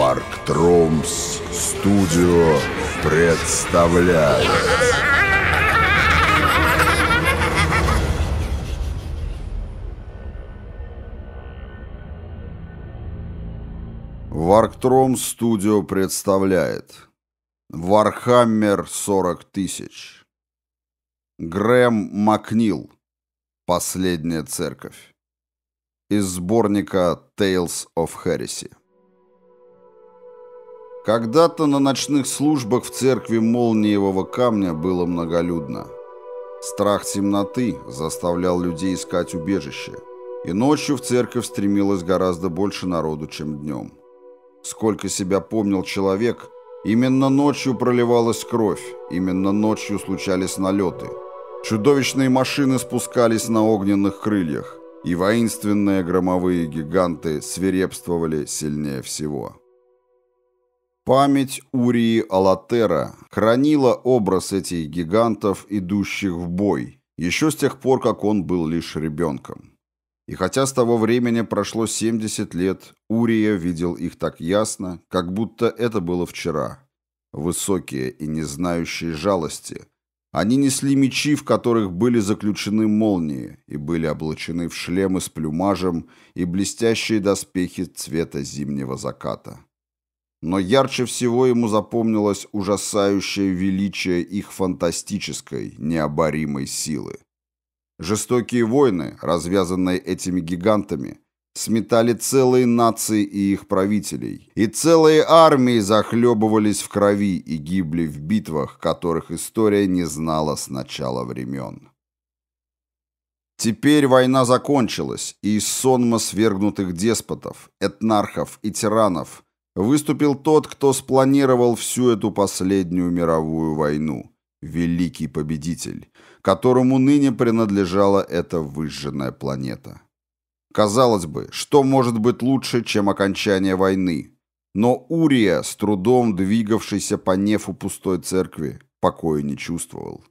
Парк Тромс Студио представляет. Варктром Студио представляет Вархаммер 40 тысяч Грэм Макнил Последняя церковь Из сборника Tales of Heresy когда-то на ночных службах в церкви Молниевого камня было многолюдно. Страх темноты заставлял людей искать убежище, и ночью в церковь стремилось гораздо больше народу, чем днем. Сколько себя помнил человек, именно ночью проливалась кровь, именно ночью случались налеты. Чудовищные машины спускались на огненных крыльях, и воинственные громовые гиганты свирепствовали сильнее всего. Память Урии Алатера хранила образ этих гигантов, идущих в бой, еще с тех пор, как он был лишь ребенком. И хотя с того времени прошло 70 лет, Урия видел их так ясно, как будто это было вчера. Высокие и не знающие жалости. Они несли мечи, в которых были заключены молнии, и были облачены в шлемы с плюмажем и блестящие доспехи цвета зимнего заката но ярче всего ему запомнилось ужасающее величие их фантастической, необоримой силы. Жестокие войны, развязанные этими гигантами, сметали целые нации и их правителей, и целые армии захлебывались в крови и гибли в битвах, которых история не знала с начала времен. Теперь война закончилась, и из сонма свергнутых деспотов, этнархов и тиранов – выступил тот, кто спланировал всю эту последнюю мировую войну – великий победитель, которому ныне принадлежала эта выжженная планета. Казалось бы, что может быть лучше, чем окончание войны? Но Урия, с трудом двигавшийся по нефу пустой церкви, покоя не чувствовал.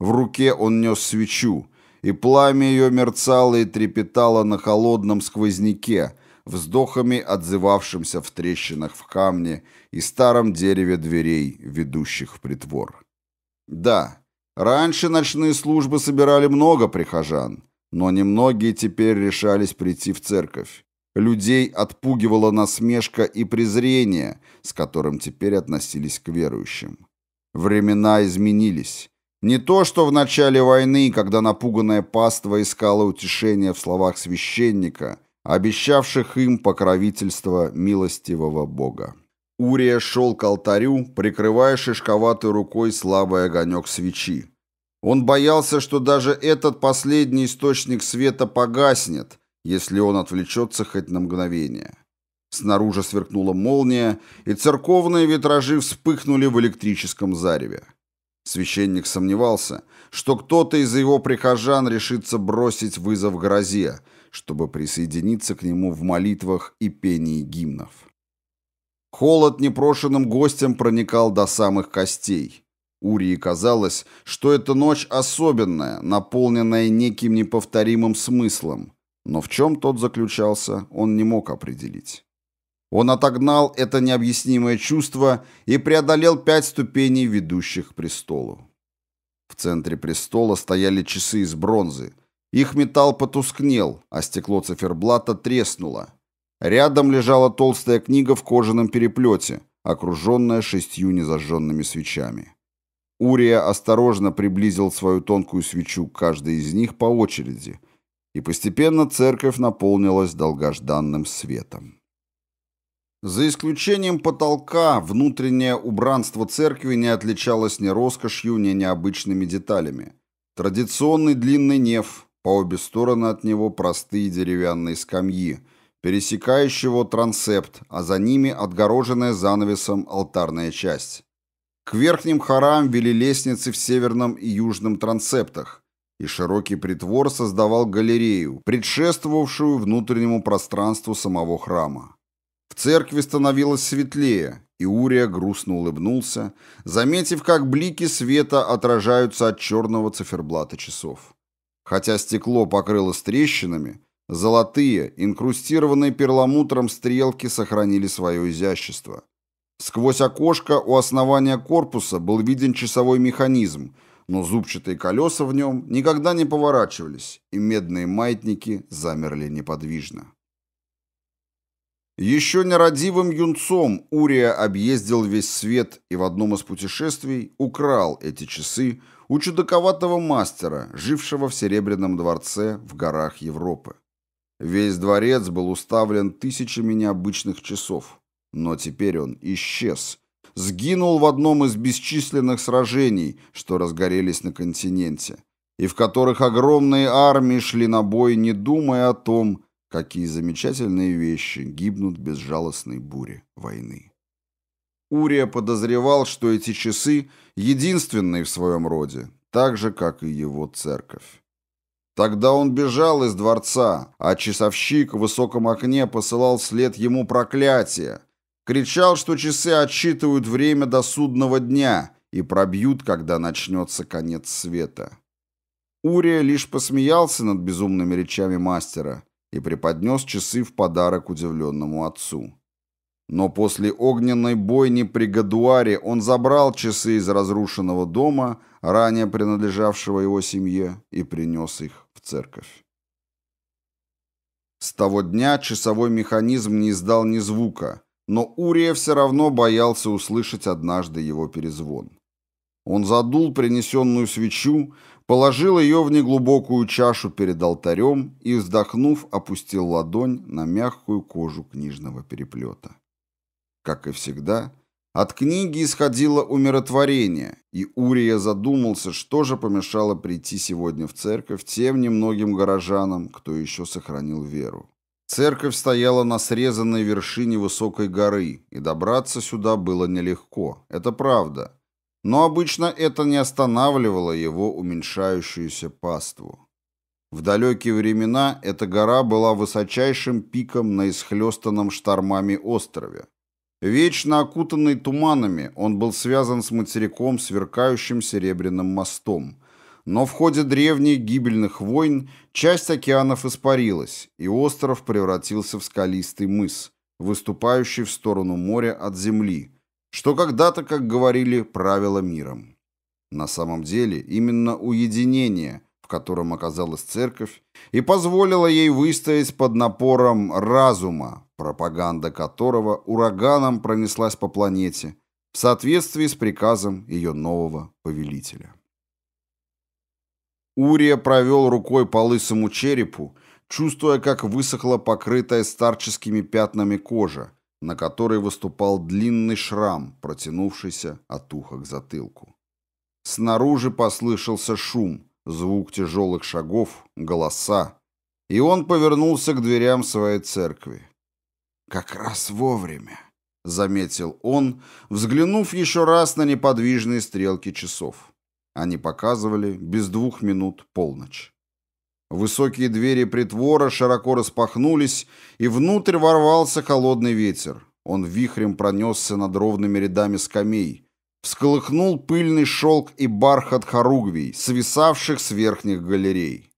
В руке он нес свечу, и пламя ее мерцало и трепетало на холодном сквозняке – вздохами отзывавшимся в трещинах в камне и старом дереве дверей, ведущих в притвор. Да, раньше ночные службы собирали много прихожан, но немногие теперь решались прийти в церковь. Людей отпугивала насмешка и презрение, с которым теперь относились к верующим. Времена изменились. Не то, что в начале войны, когда напуганная паства искала утешения в словах священника, обещавших им покровительство милостивого Бога. Урия шел к алтарю, прикрывая шишковатой рукой слабый огонек свечи. Он боялся, что даже этот последний источник света погаснет, если он отвлечется хоть на мгновение. Снаружи сверкнула молния, и церковные витражи вспыхнули в электрическом зареве. Священник сомневался, что кто-то из его прихожан решится бросить вызов грозе, чтобы присоединиться к нему в молитвах и пении гимнов. Холод непрошенным гостям проникал до самых костей. Урии казалось, что эта ночь особенная, наполненная неким неповторимым смыслом, но в чем тот заключался, он не мог определить. Он отогнал это необъяснимое чувство и преодолел пять ступеней, ведущих к престолу. В центре престола стояли часы из бронзы – их металл потускнел, а стекло циферблата треснуло. Рядом лежала толстая книга в кожаном переплете, окруженная шестью незажженными свечами. Урия осторожно приблизил свою тонкую свечу к каждой из них по очереди, и постепенно церковь наполнилась долгожданным светом. За исключением потолка, внутреннее убранство церкви не отличалось ни роскошью, ни необычными деталями. Традиционный длинный неф, по обе стороны от него простые деревянные скамьи, пересекающего трансепт, а за ними отгороженная занавесом алтарная часть. К верхним хорам вели лестницы в северном и южном трансептах, и широкий притвор создавал галерею, предшествовавшую внутреннему пространству самого храма. В церкви становилось светлее, и Урия грустно улыбнулся, заметив, как блики света отражаются от черного циферблата часов. Хотя стекло покрылось трещинами, золотые, инкрустированные перламутром стрелки сохранили свое изящество. Сквозь окошко у основания корпуса был виден часовой механизм, но зубчатые колеса в нем никогда не поворачивались, и медные маятники замерли неподвижно. Еще нерадивым юнцом Урия объездил весь свет и в одном из путешествий украл эти часы, у чудаковатого мастера, жившего в Серебряном дворце в горах Европы. Весь дворец был уставлен тысячами необычных часов, но теперь он исчез, сгинул в одном из бесчисленных сражений, что разгорелись на континенте, и в которых огромные армии шли на бой, не думая о том, какие замечательные вещи гибнут безжалостной буре войны. Урия подозревал, что эти часы единственные в своем роде, так же, как и его церковь. Тогда он бежал из дворца, а часовщик в высоком окне посылал вслед ему проклятие. Кричал, что часы отсчитывают время до судного дня и пробьют, когда начнется конец света. Урия лишь посмеялся над безумными речами мастера и преподнес часы в подарок удивленному отцу. Но после огненной бойни при Гадуаре он забрал часы из разрушенного дома, ранее принадлежавшего его семье, и принес их в церковь. С того дня часовой механизм не издал ни звука, но Урия все равно боялся услышать однажды его перезвон. Он задул принесенную свечу, положил ее в неглубокую чашу перед алтарем и, вздохнув, опустил ладонь на мягкую кожу книжного переплета. Как и всегда, от книги исходило умиротворение, и Урия задумался, что же помешало прийти сегодня в церковь тем немногим горожанам, кто еще сохранил веру. Церковь стояла на срезанной вершине высокой горы, и добраться сюда было нелегко, это правда. Но обычно это не останавливало его уменьшающуюся паству. В далекие времена эта гора была высочайшим пиком на исхлестанном штормами острове, Вечно окутанный туманами, он был связан с материком сверкающим серебряным мостом. Но в ходе древних гибельных войн часть океанов испарилась, и остров превратился в скалистый мыс, выступающий в сторону моря от земли, что когда-то, как говорили, правило миром. На самом деле именно уединение, в котором оказалась церковь, и позволило ей выстоять под напором разума, пропаганда которого ураганом пронеслась по планете в соответствии с приказом ее нового повелителя. Урия провел рукой по лысому черепу, чувствуя, как высохла покрытая старческими пятнами кожа, на которой выступал длинный шрам, протянувшийся от уха к затылку. Снаружи послышался шум, звук тяжелых шагов, голоса, и он повернулся к дверям своей церкви. «Как раз вовремя», — заметил он, взглянув еще раз на неподвижные стрелки часов. Они показывали без двух минут полночь. Высокие двери притвора широко распахнулись, и внутрь ворвался холодный ветер. Он вихрем пронесся над ровными рядами скамей, всколыхнул пыльный шелк и бархат хоругвий, свисавших с верхних галерей.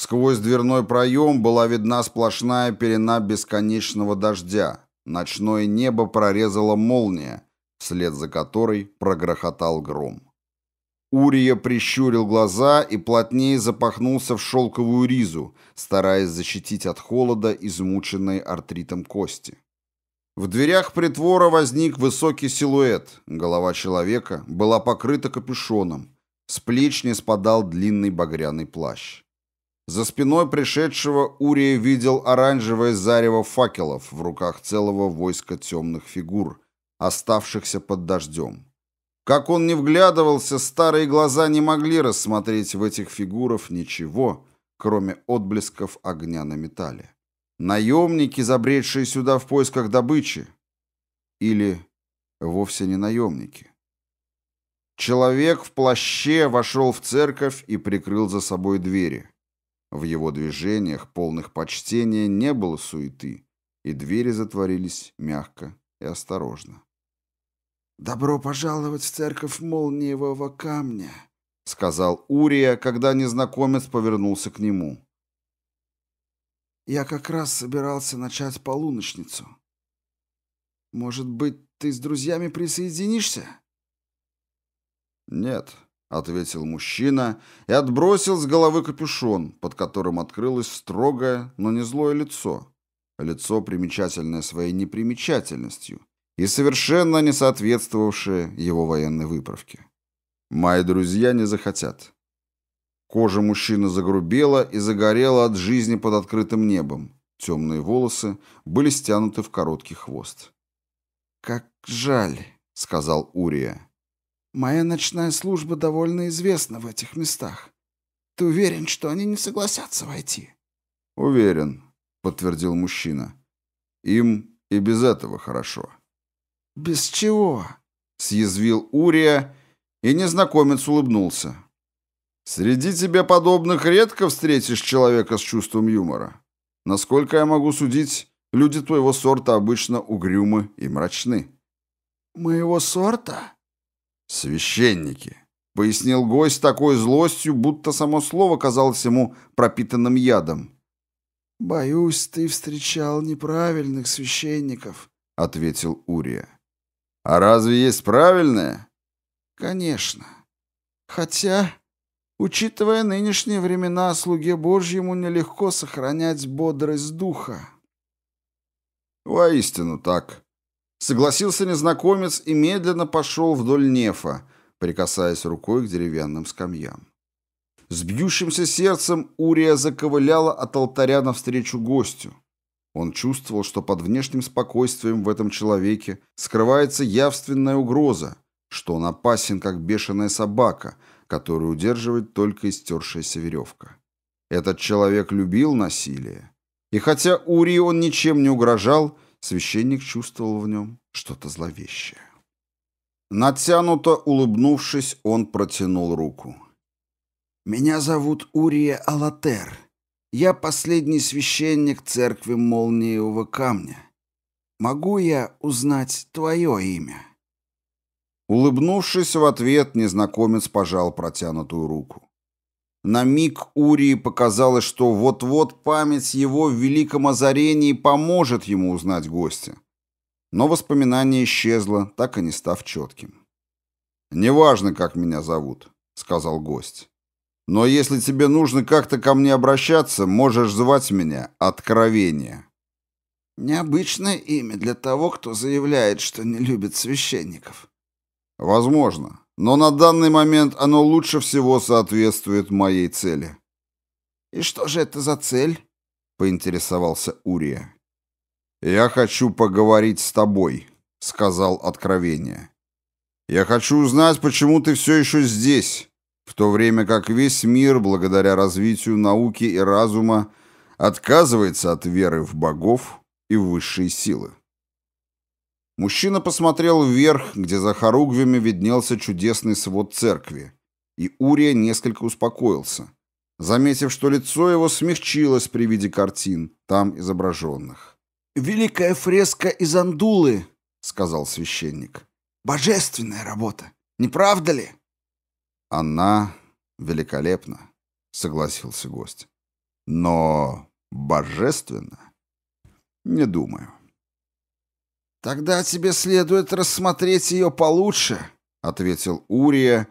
Сквозь дверной проем была видна сплошная пелена бесконечного дождя. Ночное небо прорезала молния, вслед за которой прогрохотал гром. Урия прищурил глаза и плотнее запахнулся в шелковую ризу, стараясь защитить от холода измученные артритом кости. В дверях притвора возник высокий силуэт. Голова человека была покрыта капюшоном. С плеч не спадал длинный багряный плащ. За спиной пришедшего Урия видел оранжевое зарево факелов в руках целого войска темных фигур, оставшихся под дождем. Как он не вглядывался, старые глаза не могли рассмотреть в этих фигурах ничего, кроме отблесков огня на металле. Наемники, забредшие сюда в поисках добычи. Или вовсе не наемники. Человек в плаще вошел в церковь и прикрыл за собой двери. В его движениях, полных почтения, не было суеты, и двери затворились мягко и осторожно. «Добро пожаловать в церковь молниевого камня», — сказал Урия, когда незнакомец повернулся к нему. «Я как раз собирался начать полуночницу. Может быть, ты с друзьями присоединишься?» «Нет», — ответил мужчина и отбросил с головы капюшон, под которым открылось строгое, но не злое лицо. Лицо, примечательное своей непримечательностью и совершенно не соответствовавшее его военной выправке. «Мои друзья не захотят». Кожа мужчины загрубела и загорела от жизни под открытым небом. Темные волосы были стянуты в короткий хвост. «Как жаль», — сказал Урия. Моя ночная служба довольно известна в этих местах. Ты уверен, что они не согласятся войти?» «Уверен», — подтвердил мужчина. «Им и без этого хорошо». «Без чего?» — съязвил Урия, и незнакомец улыбнулся. «Среди тебе подобных редко встретишь человека с чувством юмора. Насколько я могу судить, люди твоего сорта обычно угрюмы и мрачны». «Моего сорта?» «Священники», — пояснил гость такой злостью, будто само слово казалось ему пропитанным ядом. «Боюсь, ты встречал неправильных священников», — ответил Урия. «А разве есть правильное? «Конечно. Хотя, учитывая нынешние времена, слуге Божьему нелегко сохранять бодрость духа». «Воистину так», Согласился незнакомец и медленно пошел вдоль нефа, прикасаясь рукой к деревянным скамьям. С бьющимся сердцем Урия заковыляла от алтаря навстречу гостю. Он чувствовал, что под внешним спокойствием в этом человеке скрывается явственная угроза, что он опасен, как бешеная собака, которую удерживает только истершаяся веревка. Этот человек любил насилие. И хотя Урии он ничем не угрожал, Священник чувствовал в нем что-то зловещее. Натянуто улыбнувшись, он протянул руку. «Меня зовут Урия Алатер. Я последний священник церкви Молниевого камня. Могу я узнать твое имя?» Улыбнувшись в ответ, незнакомец пожал протянутую руку. На миг Урии показалось, что вот-вот память его в великом озарении поможет ему узнать гостя. Но воспоминание исчезло, так и не став четким. «Неважно, как меня зовут», — сказал гость. «Но если тебе нужно как-то ко мне обращаться, можешь звать меня Откровение». «Необычное имя для того, кто заявляет, что не любит священников». «Возможно но на данный момент оно лучше всего соответствует моей цели. «И что же это за цель?» — поинтересовался Урия. «Я хочу поговорить с тобой», — сказал Откровение. «Я хочу узнать, почему ты все еще здесь, в то время как весь мир, благодаря развитию науки и разума, отказывается от веры в богов и высшие силы. Мужчина посмотрел вверх, где за хоругвями виднелся чудесный свод церкви, и Урия несколько успокоился, заметив, что лицо его смягчилось при виде картин, там изображенных. «Великая фреска из Андулы», — сказал священник. «Божественная работа, не правда ли?» «Она великолепна», — согласился гость. «Но божественно? Не думаю». «Тогда тебе следует рассмотреть ее получше», — ответил Урия,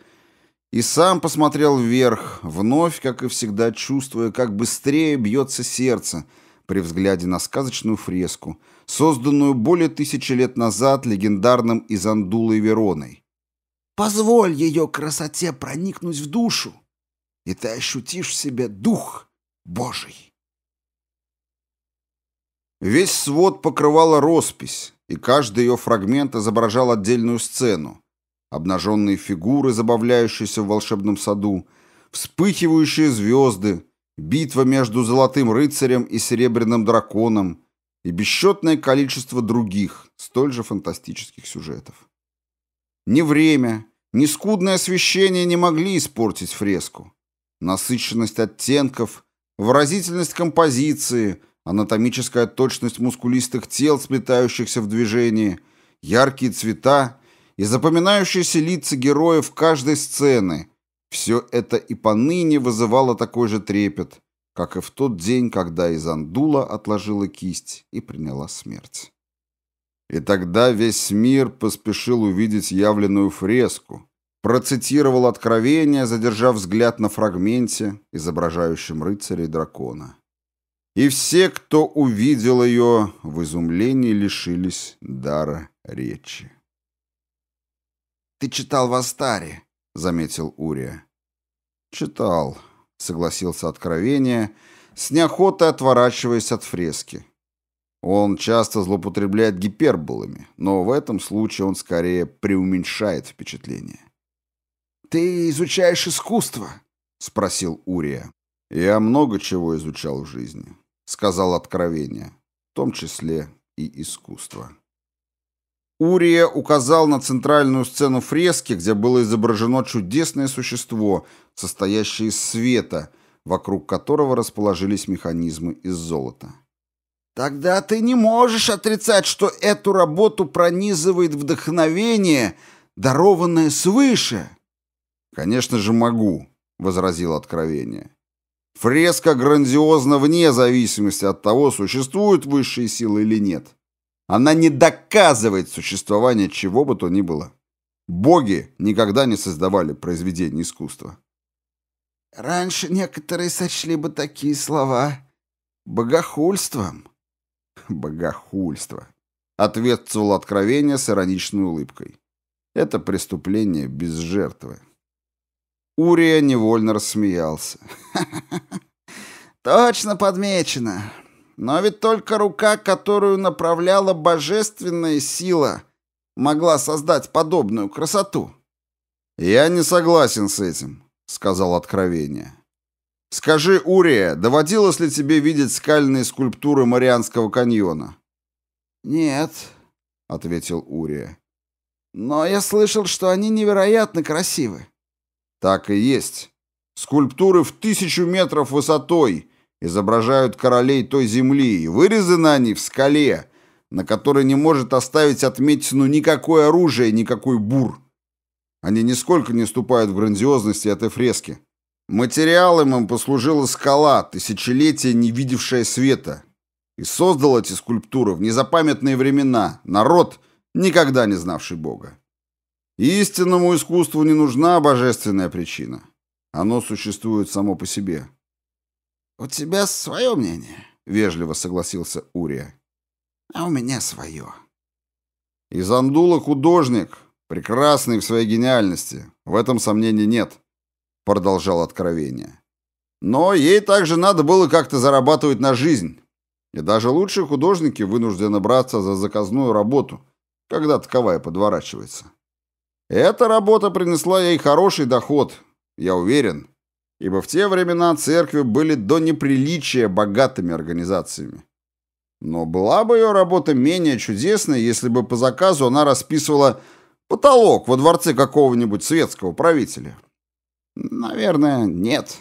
и сам посмотрел вверх, вновь, как и всегда, чувствуя, как быстрее бьется сердце при взгляде на сказочную фреску, созданную более тысячи лет назад легендарным Изандулой Вероной. «Позволь ее красоте проникнуть в душу, и ты ощутишь в себе дух Божий». Весь свод покрывала роспись, и каждый ее фрагмент изображал отдельную сцену. Обнаженные фигуры, забавляющиеся в волшебном саду, вспыхивающие звезды, битва между золотым рыцарем и серебряным драконом и бесчетное количество других, столь же фантастических сюжетов. Ни время, ни скудное освещение не могли испортить фреску. Насыщенность оттенков, выразительность композиции, анатомическая точность мускулистых тел, сплетающихся в движении, яркие цвета и запоминающиеся лица героев каждой сцены. Все это и поныне вызывало такой же трепет, как и в тот день, когда Изандула отложила кисть и приняла смерть. И тогда весь мир поспешил увидеть явленную фреску, процитировал откровение, задержав взгляд на фрагменте, изображающем рыцаря и дракона и все, кто увидел ее, в изумлении лишились дара речи. «Ты читал в Астаре», — заметил Урия. «Читал», — согласился откровение, с неохотой отворачиваясь от фрески. Он часто злоупотребляет гиперболами, но в этом случае он скорее преуменьшает впечатление. «Ты изучаешь искусство?» — спросил Урия. «Я много чего изучал в жизни сказал откровение, в том числе и искусство. Урия указал на центральную сцену фрески, где было изображено чудесное существо, состоящее из света, вокруг которого расположились механизмы из золота. «Тогда ты не можешь отрицать, что эту работу пронизывает вдохновение, дарованное свыше!» «Конечно же могу», — возразил откровение. Фреска грандиозна вне зависимости от того, существуют высшие силы или нет. Она не доказывает существование чего бы то ни было. Боги никогда не создавали произведения искусства. Раньше некоторые сочли бы такие слова богохульством. Богохульство. Ответствовал откровение с ироничной улыбкой. Это преступление без жертвы. Урия невольно рассмеялся. «Точно подмечено. Но ведь только рука, которую направляла божественная сила, могла создать подобную красоту». «Я не согласен с этим», — сказал откровение. «Скажи, Урия, доводилось ли тебе видеть скальные скульптуры Марианского каньона?» «Нет», — ответил Урия. «Но я слышал, что они невероятно красивы». Так и есть. Скульптуры в тысячу метров высотой изображают королей той земли, и вырезаны они в скале, на которой не может оставить отметину никакое оружие, никакой бур. Они нисколько не ступают в грандиозности этой фрески. Материалом им послужила скала, тысячелетия не видевшая света. И создал эти скульптуры в незапамятные времена народ, никогда не знавший Бога. Истинному искусству не нужна божественная причина. Оно существует само по себе. «У тебя свое мнение», — вежливо согласился Урия. «А у меня свое». «Изандула художник, прекрасный в своей гениальности, в этом сомнений нет», — продолжал откровение. «Но ей также надо было как-то зарабатывать на жизнь. И даже лучшие художники вынуждены браться за заказную работу, когда таковая подворачивается». Эта работа принесла ей хороший доход, я уверен, ибо в те времена церкви были до неприличия богатыми организациями. Но была бы ее работа менее чудесной, если бы по заказу она расписывала потолок во дворце какого-нибудь светского правителя. Наверное, нет.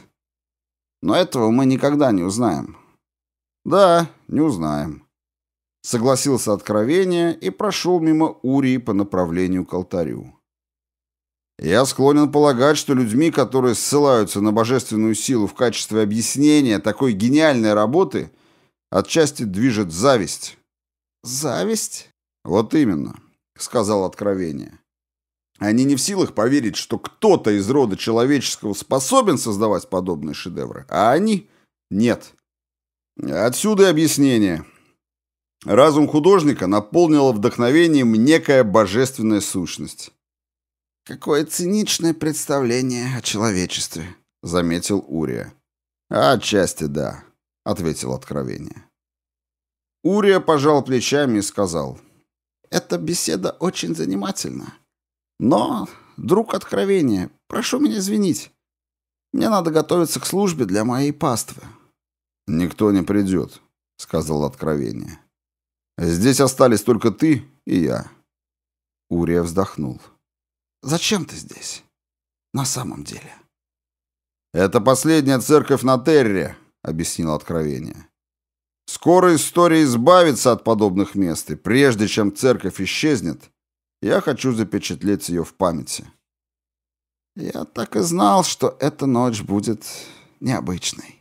Но этого мы никогда не узнаем. Да, не узнаем. Согласился откровение и прошел мимо Урии по направлению к алтарю. Я склонен полагать, что людьми, которые ссылаются на божественную силу в качестве объяснения такой гениальной работы, отчасти движет зависть. Зависть? Вот именно, сказал откровение. Они не в силах поверить, что кто-то из рода человеческого способен создавать подобные шедевры, а они нет. Отсюда и объяснение. Разум художника наполнила вдохновением некая божественная сущность. «Какое циничное представление о человечестве», — заметил Урия. А, «Отчасти да», — ответил откровение. Урия пожал плечами и сказал. «Эта беседа очень занимательна. Но, друг откровения, прошу меня извинить. Мне надо готовиться к службе для моей паствы». «Никто не придет», — сказал откровение. «Здесь остались только ты и я». Урия вздохнул. Зачем ты здесь? На самом деле. Это последняя церковь на Терре, объяснил откровение. Скоро история избавится от подобных мест, и прежде чем церковь исчезнет, я хочу запечатлеть ее в памяти. Я так и знал, что эта ночь будет необычной,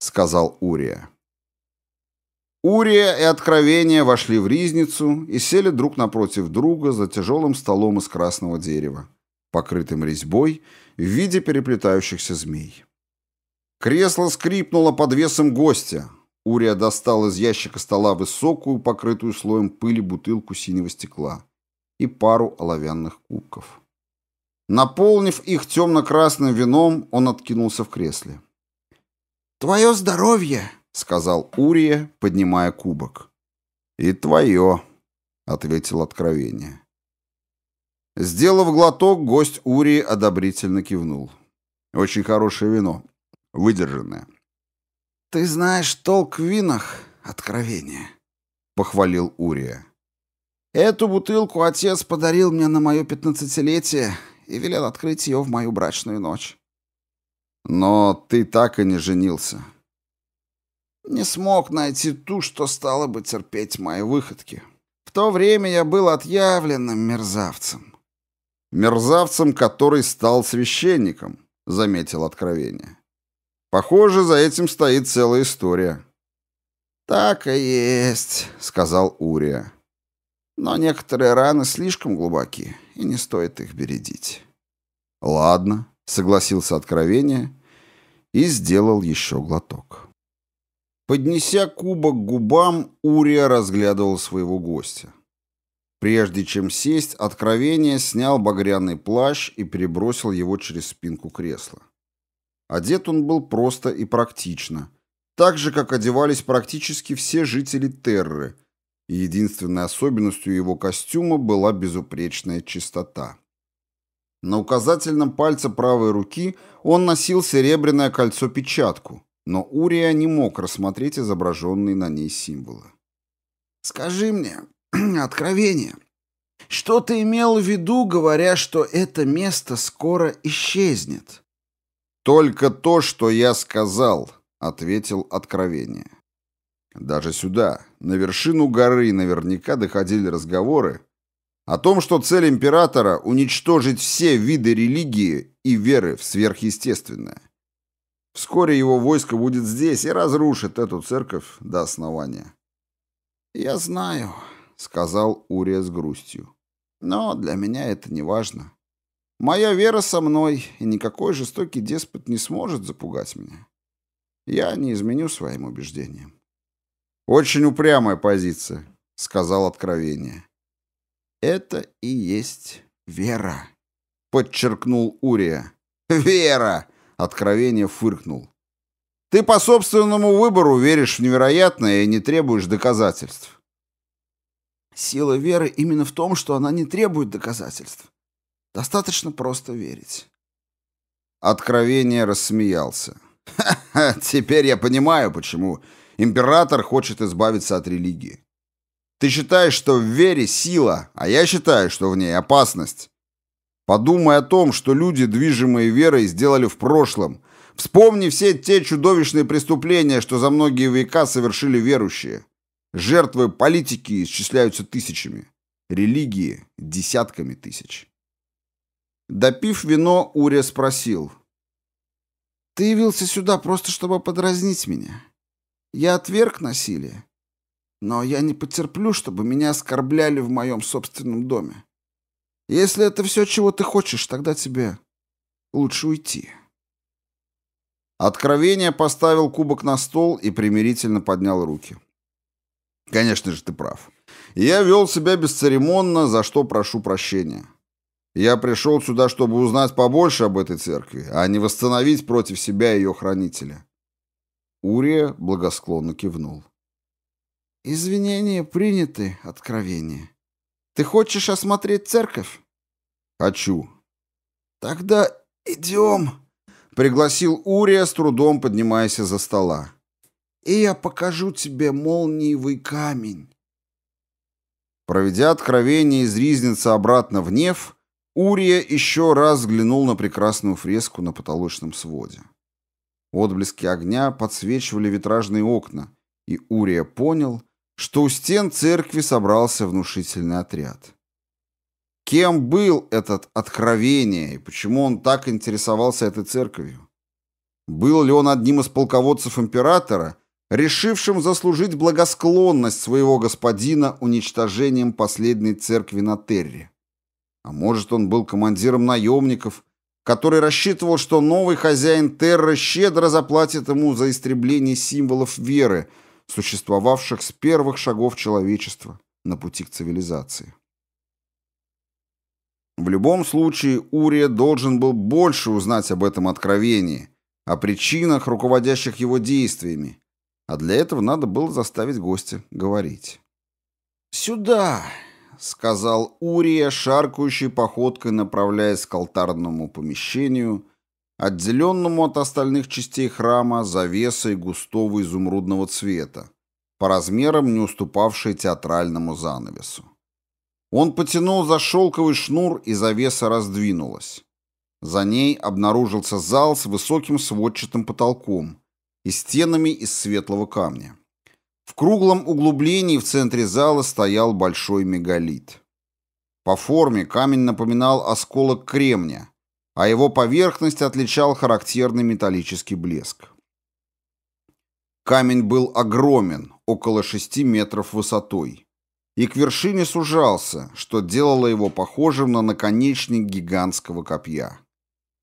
сказал Урия. Урия и Откровение вошли в ризницу и сели друг напротив друга за тяжелым столом из красного дерева, покрытым резьбой в виде переплетающихся змей. Кресло скрипнуло под весом гостя. Урия достал из ящика стола высокую, покрытую слоем пыли бутылку синего стекла и пару оловянных кубков. Наполнив их темно-красным вином, он откинулся в кресле. «Твое здоровье!» сказал Урия, поднимая кубок. «И твое», — ответил откровение. Сделав глоток, гость Урии одобрительно кивнул. «Очень хорошее вино, выдержанное». «Ты знаешь толк в винах, откровение», — похвалил Урия. «Эту бутылку отец подарил мне на мое пятнадцатилетие и велел открыть ее в мою брачную ночь». «Но ты так и не женился», не смог найти ту, что стала бы терпеть мои выходки. В то время я был отъявленным мерзавцем. Мерзавцем, который стал священником, заметил откровение. Похоже, за этим стоит целая история. Так и есть, сказал Урия. Но некоторые раны слишком глубоки, и не стоит их бередить. Ладно, согласился откровение и сделал еще глоток. Поднеся кубок к губам, Урия разглядывал своего гостя. Прежде чем сесть, откровение снял багряный плащ и перебросил его через спинку кресла. Одет он был просто и практично, так же, как одевались практически все жители Терры, и единственной особенностью его костюма была безупречная чистота. На указательном пальце правой руки он носил серебряное кольцо-печатку, но Урия не мог рассмотреть изображенные на ней символы. «Скажи мне, откровение, что ты имел в виду, говоря, что это место скоро исчезнет?» «Только то, что я сказал», — ответил откровение. Даже сюда, на вершину горы, наверняка доходили разговоры о том, что цель императора — уничтожить все виды религии и веры в сверхъестественное. Вскоре его войско будет здесь и разрушит эту церковь до основания. «Я знаю», — сказал Урия с грустью. «Но для меня это не важно. Моя вера со мной, и никакой жестокий деспот не сможет запугать меня. Я не изменю своим убеждениям». «Очень упрямая позиция», — сказал откровение. «Это и есть вера», — подчеркнул Урия. «Вера!» Откровение фыркнул. «Ты по собственному выбору веришь в невероятное и не требуешь доказательств». Сила веры именно в том, что она не требует доказательств. Достаточно просто верить. Откровение рассмеялся. «Ха-ха, теперь я понимаю, почему император хочет избавиться от религии. Ты считаешь, что в вере сила, а я считаю, что в ней опасность. Подумай о том, что люди, движимые верой, сделали в прошлом. Вспомни все те чудовищные преступления, что за многие века совершили верующие. Жертвы политики исчисляются тысячами, религии – десятками тысяч. Допив вино, Урия спросил. «Ты явился сюда просто, чтобы подразнить меня. Я отверг насилие, но я не потерплю, чтобы меня оскорбляли в моем собственном доме. Если это все, чего ты хочешь, тогда тебе лучше уйти. Откровение поставил кубок на стол и примирительно поднял руки. Конечно же, ты прав. Я вел себя бесцеремонно, за что прошу прощения. Я пришел сюда, чтобы узнать побольше об этой церкви, а не восстановить против себя ее хранителя. Урия благосклонно кивнул. «Извинения приняты, откровение», ты хочешь осмотреть церковь? Хочу. Тогда идем, пригласил Урия, с трудом поднимаясь за стола. И я покажу тебе молниевый камень. Проведя откровение из ризницы обратно в Нев, Урия еще раз взглянул на прекрасную фреску на потолочном своде. Отблески огня подсвечивали витражные окна, и Урия понял, что у стен церкви собрался внушительный отряд. Кем был этот откровение и почему он так интересовался этой церковью? Был ли он одним из полководцев императора, решившим заслужить благосклонность своего господина уничтожением последней церкви на Терре? А может, он был командиром наемников, который рассчитывал, что новый хозяин Терры щедро заплатит ему за истребление символов веры – существовавших с первых шагов человечества на пути к цивилизации. В любом случае, Урия должен был больше узнать об этом откровении, о причинах, руководящих его действиями, а для этого надо было заставить гостя говорить. «Сюда!» — сказал Урия, шаркающей походкой направляясь к алтарному помещению, отделенному от остальных частей храма завесой густого изумрудного цвета, по размерам не уступавшей театральному занавесу. Он потянул за шелковый шнур, и завеса раздвинулась. За ней обнаружился зал с высоким сводчатым потолком и стенами из светлого камня. В круглом углублении в центре зала стоял большой мегалит. По форме камень напоминал осколок кремня, а его поверхность отличал характерный металлический блеск. Камень был огромен, около 6 метров высотой, и к вершине сужался, что делало его похожим на наконечник гигантского копья.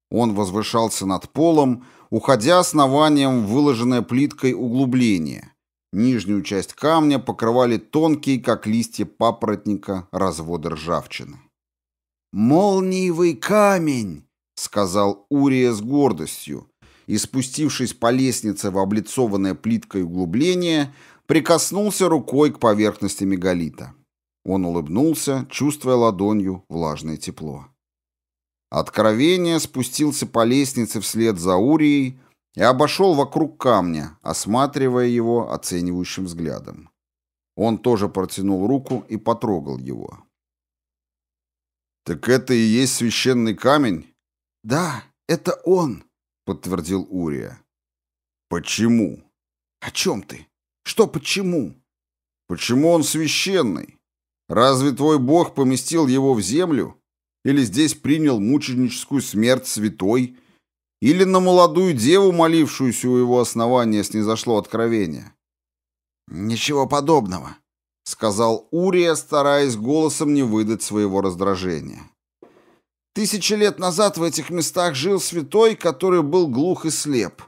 Он возвышался над полом, уходя основанием в выложенное плиткой углубление. Нижнюю часть камня покрывали тонкие, как листья папоротника, разводы ржавчины. «Молниевый камень!» — сказал Урия с гордостью, и, спустившись по лестнице в облицованное плиткой углубление, прикоснулся рукой к поверхности мегалита. Он улыбнулся, чувствуя ладонью влажное тепло. Откровение спустился по лестнице вслед за Урией и обошел вокруг камня, осматривая его оценивающим взглядом. Он тоже протянул руку и потрогал его. «Так это и есть священный камень?» «Да, это он», — подтвердил Урия. «Почему?» «О чем ты? Что почему?» «Почему он священный? Разве твой бог поместил его в землю? Или здесь принял мученическую смерть святой? Или на молодую деву, молившуюся у его основания, снизошло откровение?» «Ничего подобного», — сказал Урия, стараясь голосом не выдать своего раздражения. Тысячи лет назад в этих местах жил святой, который был глух и слеп.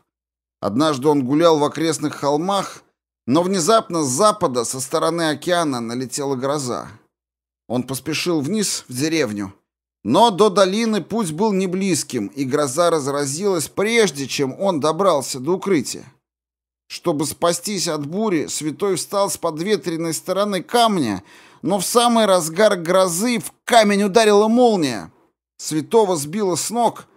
Однажды он гулял в окрестных холмах, но внезапно с запада, со стороны океана, налетела гроза. Он поспешил вниз, в деревню. Но до долины путь был неблизким, и гроза разразилась, прежде чем он добрался до укрытия. Чтобы спастись от бури, святой встал с подветренной стороны камня, но в самый разгар грозы в камень ударила молния. Святого сбило с ног,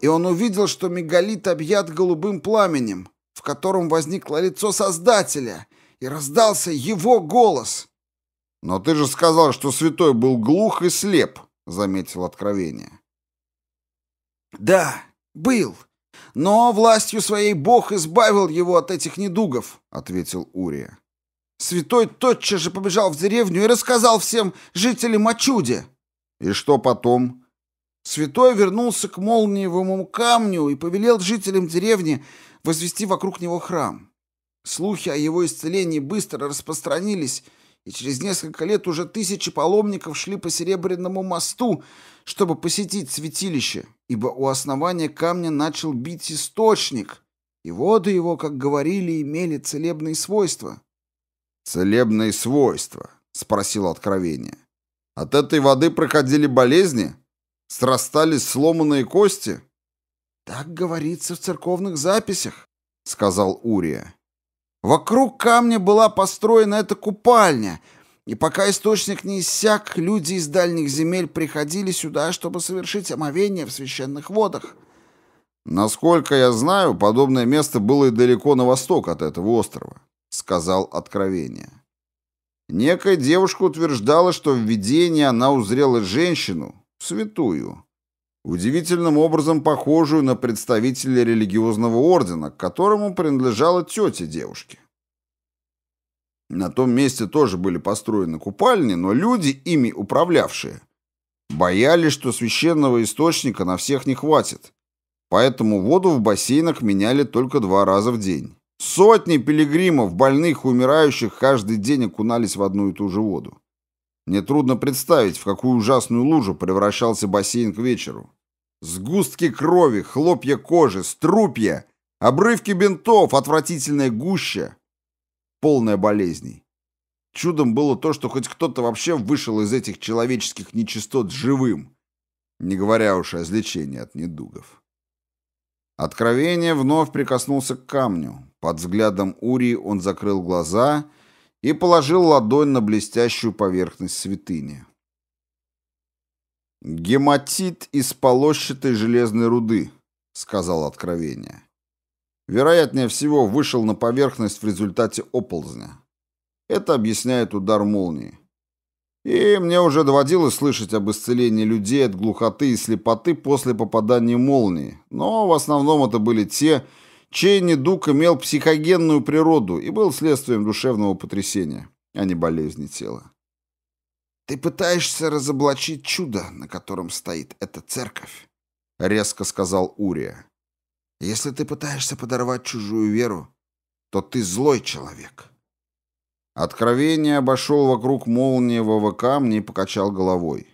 и он увидел, что мегалит объят голубым пламенем, в котором возникло лицо Создателя, и раздался его голос. «Но ты же сказал, что святой был глух и слеп», — заметил откровение. «Да, был, но властью своей Бог избавил его от этих недугов», — ответил Урия. Святой тотчас же побежал в деревню и рассказал всем жителям о чуде. «И что потом?» Святой вернулся к молниевому камню и повелел жителям деревни возвести вокруг него храм. Слухи о его исцелении быстро распространились, и через несколько лет уже тысячи паломников шли по Серебряному мосту, чтобы посетить святилище, ибо у основания камня начал бить источник, и воды его, как говорили, имели целебные свойства. «Целебные свойства?» — спросило откровение. «От этой воды проходили болезни?» Срастались сломанные кости? Так говорится в церковных записях, сказал Урия. Вокруг камня была построена эта купальня, и пока источник не иссяк, люди из дальних земель приходили сюда, чтобы совершить омовение в священных водах. Насколько я знаю, подобное место было и далеко на восток от этого острова, сказал Откровение. Некая девушка утверждала, что в видении она узрела женщину, святую, удивительным образом похожую на представителя религиозного ордена, к которому принадлежала тетя девушки. На том месте тоже были построены купальни, но люди, ими управлявшие, боялись, что священного источника на всех не хватит, поэтому воду в бассейнах меняли только два раза в день. Сотни пилигримов, больных и умирающих, каждый день окунались в одну и ту же воду. Нетрудно представить, в какую ужасную лужу превращался бассейн к вечеру. Сгустки крови, хлопья кожи, струпья, обрывки бинтов, отвратительная гуща. Полная болезней. Чудом было то, что хоть кто-то вообще вышел из этих человеческих нечистот живым, не говоря уж о излечении от недугов. Откровение вновь прикоснулся к камню. Под взглядом Урии он закрыл глаза и положил ладонь на блестящую поверхность святыни. «Гематит из полощатой железной руды», — сказал откровение. Вероятнее всего, вышел на поверхность в результате оползня. Это объясняет удар молнии. И мне уже доводилось слышать об исцелении людей от глухоты и слепоты после попадания молнии, но в основном это были те, которые Чей недуг имел психогенную природу и был следствием душевного потрясения, а не болезни тела. «Ты пытаешься разоблачить чудо, на котором стоит эта церковь», — резко сказал Урия. «Если ты пытаешься подорвать чужую веру, то ты злой человек». Откровение обошел вокруг молниевого камня и покачал головой.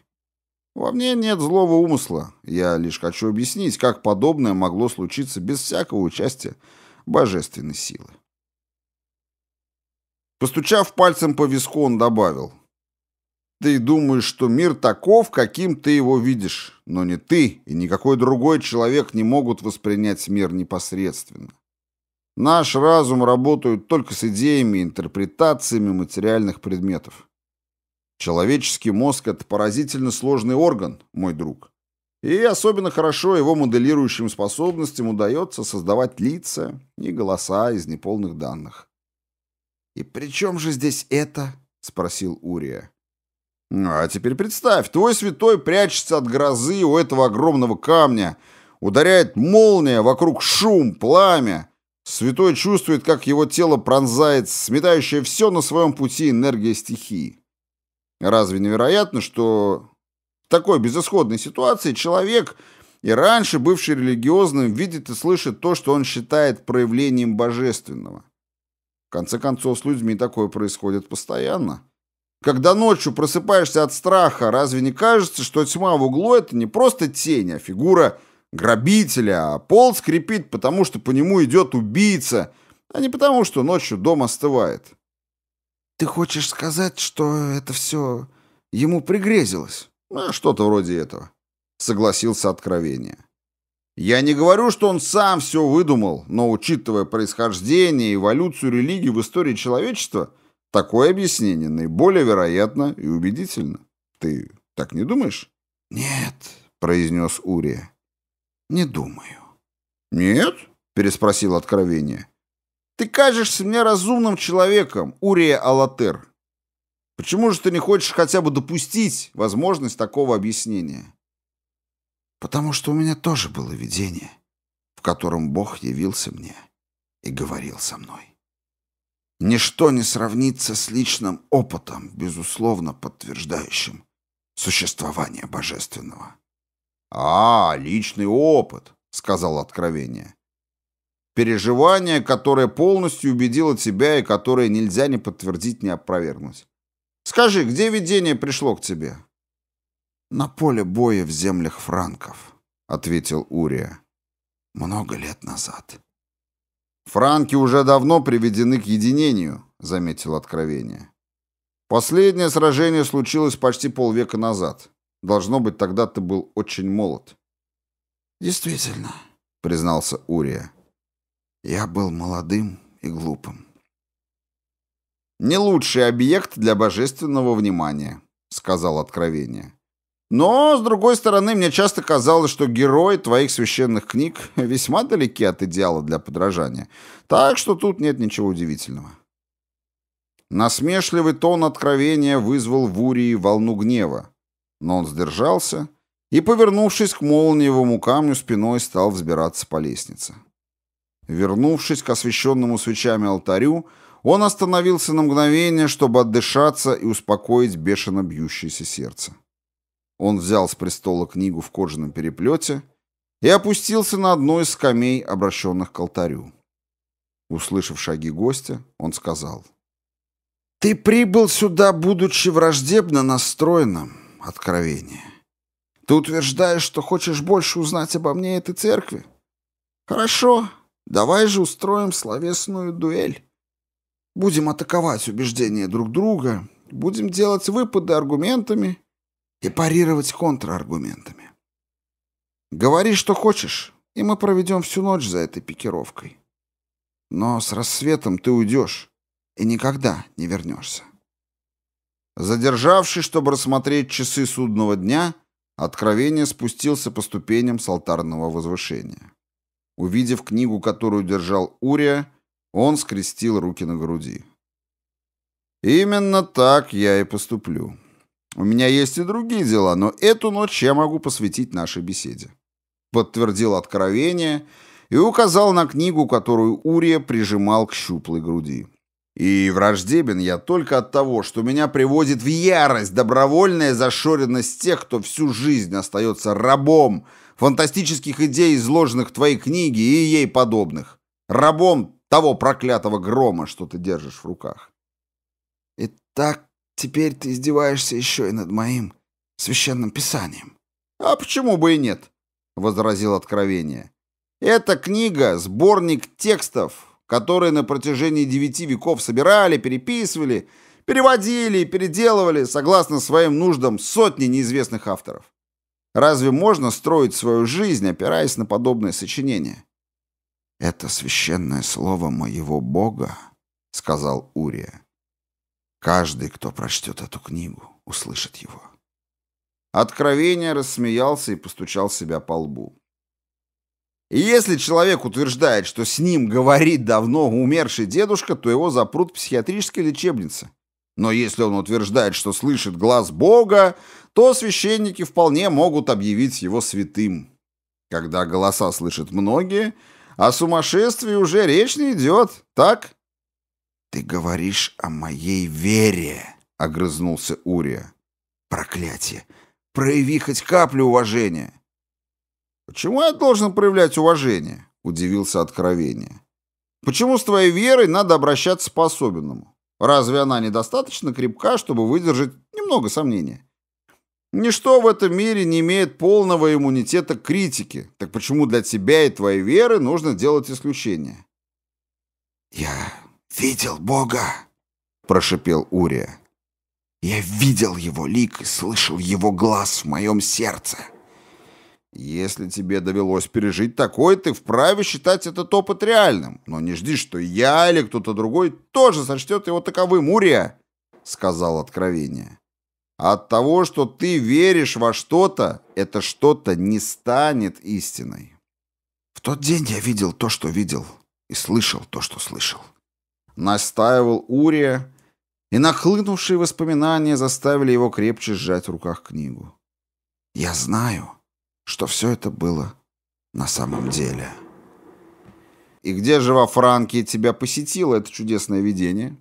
Во мне нет злого умысла. Я лишь хочу объяснить, как подобное могло случиться без всякого участия божественной силы. Постучав пальцем по виску, он добавил. «Ты думаешь, что мир таков, каким ты его видишь, но не ты и никакой другой человек не могут воспринять мир непосредственно. Наш разум работает только с идеями, и интерпретациями материальных предметов. Человеческий мозг — это поразительно сложный орган, мой друг. И особенно хорошо его моделирующим способностям удается создавать лица и голоса из неполных данных. «И при чем же здесь это?» — спросил Урия. «Ну, «А теперь представь, твой святой прячется от грозы у этого огромного камня, ударяет молния, вокруг шум, пламя. Святой чувствует, как его тело пронзает, сметающая все на своем пути энергия стихии». Разве невероятно, что в такой безысходной ситуации человек, и раньше бывший религиозным, видит и слышит то, что он считает проявлением божественного? В конце концов, с людьми такое происходит постоянно. Когда ночью просыпаешься от страха, разве не кажется, что тьма в углу — это не просто тень, а фигура грабителя, а пол скрипит, потому что по нему идет убийца, а не потому, что ночью дом остывает?» «Ты хочешь сказать, что это все ему пригрезилось?» «Ну, что-то вроде этого», — согласился откровение. «Я не говорю, что он сам все выдумал, но, учитывая происхождение и эволюцию религии в истории человечества, такое объяснение наиболее вероятно и убедительно. Ты так не думаешь?» «Нет», — произнес Урия. «Не думаю». «Нет?» — переспросил откровение. Ты кажешься мне разумным человеком, Урия Алатер. Почему же ты не хочешь хотя бы допустить возможность такого объяснения? Потому что у меня тоже было видение, в котором Бог явился мне и говорил со мной. Ничто не сравнится с личным опытом, безусловно подтверждающим существование божественного. «А, личный опыт», — сказал откровение. Переживание, которое полностью убедило тебя и которое нельзя ни подтвердить, ни опровергнуть. Скажи, где видение пришло к тебе? На поле боя в землях франков, ответил Урия. Много лет назад. Франки уже давно приведены к единению, заметил откровение. Последнее сражение случилось почти полвека назад. Должно быть, тогда ты был очень молод. Действительно, признался Урия. Я был молодым и глупым. «Не лучший объект для божественного внимания», — сказал откровение. «Но, с другой стороны, мне часто казалось, что герои твоих священных книг весьма далеки от идеала для подражания, так что тут нет ничего удивительного». Насмешливый тон откровения вызвал в Урии волну гнева, но он сдержался и, повернувшись к молниевому камню спиной, стал взбираться по лестнице. Вернувшись к освещенному свечами алтарю, он остановился на мгновение, чтобы отдышаться и успокоить бешено бьющееся сердце. Он взял с престола книгу в кожаном переплете и опустился на одну из скамей, обращенных к алтарю. Услышав шаги гостя, он сказал. «Ты прибыл сюда, будучи враждебно настроенным, откровение. Ты утверждаешь, что хочешь больше узнать обо мне и этой церкви? Хорошо, Давай же устроим словесную дуэль. Будем атаковать убеждения друг друга, будем делать выпады аргументами и парировать контраргументами. Говори, что хочешь, и мы проведем всю ночь за этой пикировкой. Но с рассветом ты уйдешь и никогда не вернешься. Задержавшись, чтобы рассмотреть часы судного дня, откровение спустился по ступеням с алтарного возвышения. Увидев книгу, которую держал Урия, он скрестил руки на груди. «Именно так я и поступлю. У меня есть и другие дела, но эту ночь я могу посвятить нашей беседе». Подтвердил откровение и указал на книгу, которую Урия прижимал к щуплой груди. И враждебен я только от того, что меня приводит в ярость добровольная зашоренность тех, кто всю жизнь остается рабом фантастических идей, изложенных в твоей книге и ей подобных, рабом того проклятого грома, что ты держишь в руках. И так теперь ты издеваешься еще и над моим священным писанием. А почему бы и нет? — возразил откровение. Эта книга — сборник текстов, которые на протяжении девяти веков собирали, переписывали, переводили и переделывали, согласно своим нуждам, сотни неизвестных авторов. Разве можно строить свою жизнь, опираясь на подобные сочинения? «Это священное слово моего Бога», — сказал Урия. «Каждый, кто прочтет эту книгу, услышит его». Откровение рассмеялся и постучал себя по лбу. если человек утверждает, что с ним говорит давно умерший дедушка, то его запрут в психиатрической лечебнице. Но если он утверждает, что слышит глаз Бога, то священники вполне могут объявить его святым. Когда голоса слышат многие, о сумасшествии уже речь не идет, так? «Ты говоришь о моей вере», — огрызнулся Урия. «Проклятие! Прояви хоть каплю уважения!» «Почему я должен проявлять уважение?» — удивился откровение. «Почему с твоей верой надо обращаться по-особенному? Разве она недостаточно крепка, чтобы выдержать немного сомнения? Ничто в этом мире не имеет полного иммунитета к критике. Так почему для тебя и твоей веры нужно делать исключение? «Я видел Бога», — прошипел Урия. «Я видел его лик и слышал его глаз в моем сердце». Если тебе довелось пережить такое, ты вправе считать этот опыт реальным. Но не жди, что я или кто-то другой тоже сочтет его таковым, Урия!» — сказал откровение. А от того, что ты веришь во что-то, это что-то не станет истиной. В тот день я видел то, что видел, и слышал то, что слышал. Настаивал Урия, и нахлынувшие воспоминания заставили его крепче сжать в руках книгу. Я знаю, что все это было на самом деле. И где же во Франке тебя посетило это чудесное видение?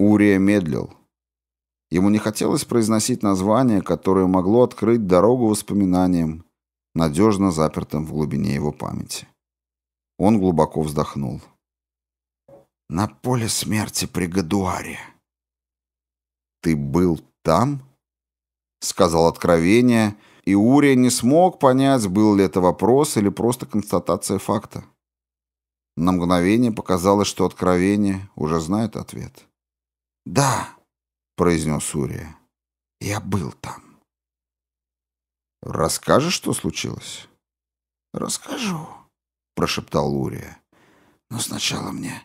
Урия медлил. Ему не хотелось произносить название, которое могло открыть дорогу воспоминаниям, надежно запертым в глубине его памяти. Он глубоко вздохнул. «На поле смерти при Гадуаре». «Ты был там?» — сказал откровение, и Урия не смог понять, был ли это вопрос или просто констатация факта. На мгновение показалось, что откровение уже знает ответ. «Да», произнес Урия. Я был там. Расскажешь, что случилось? Расскажу, прошептал Урия. Но сначала мне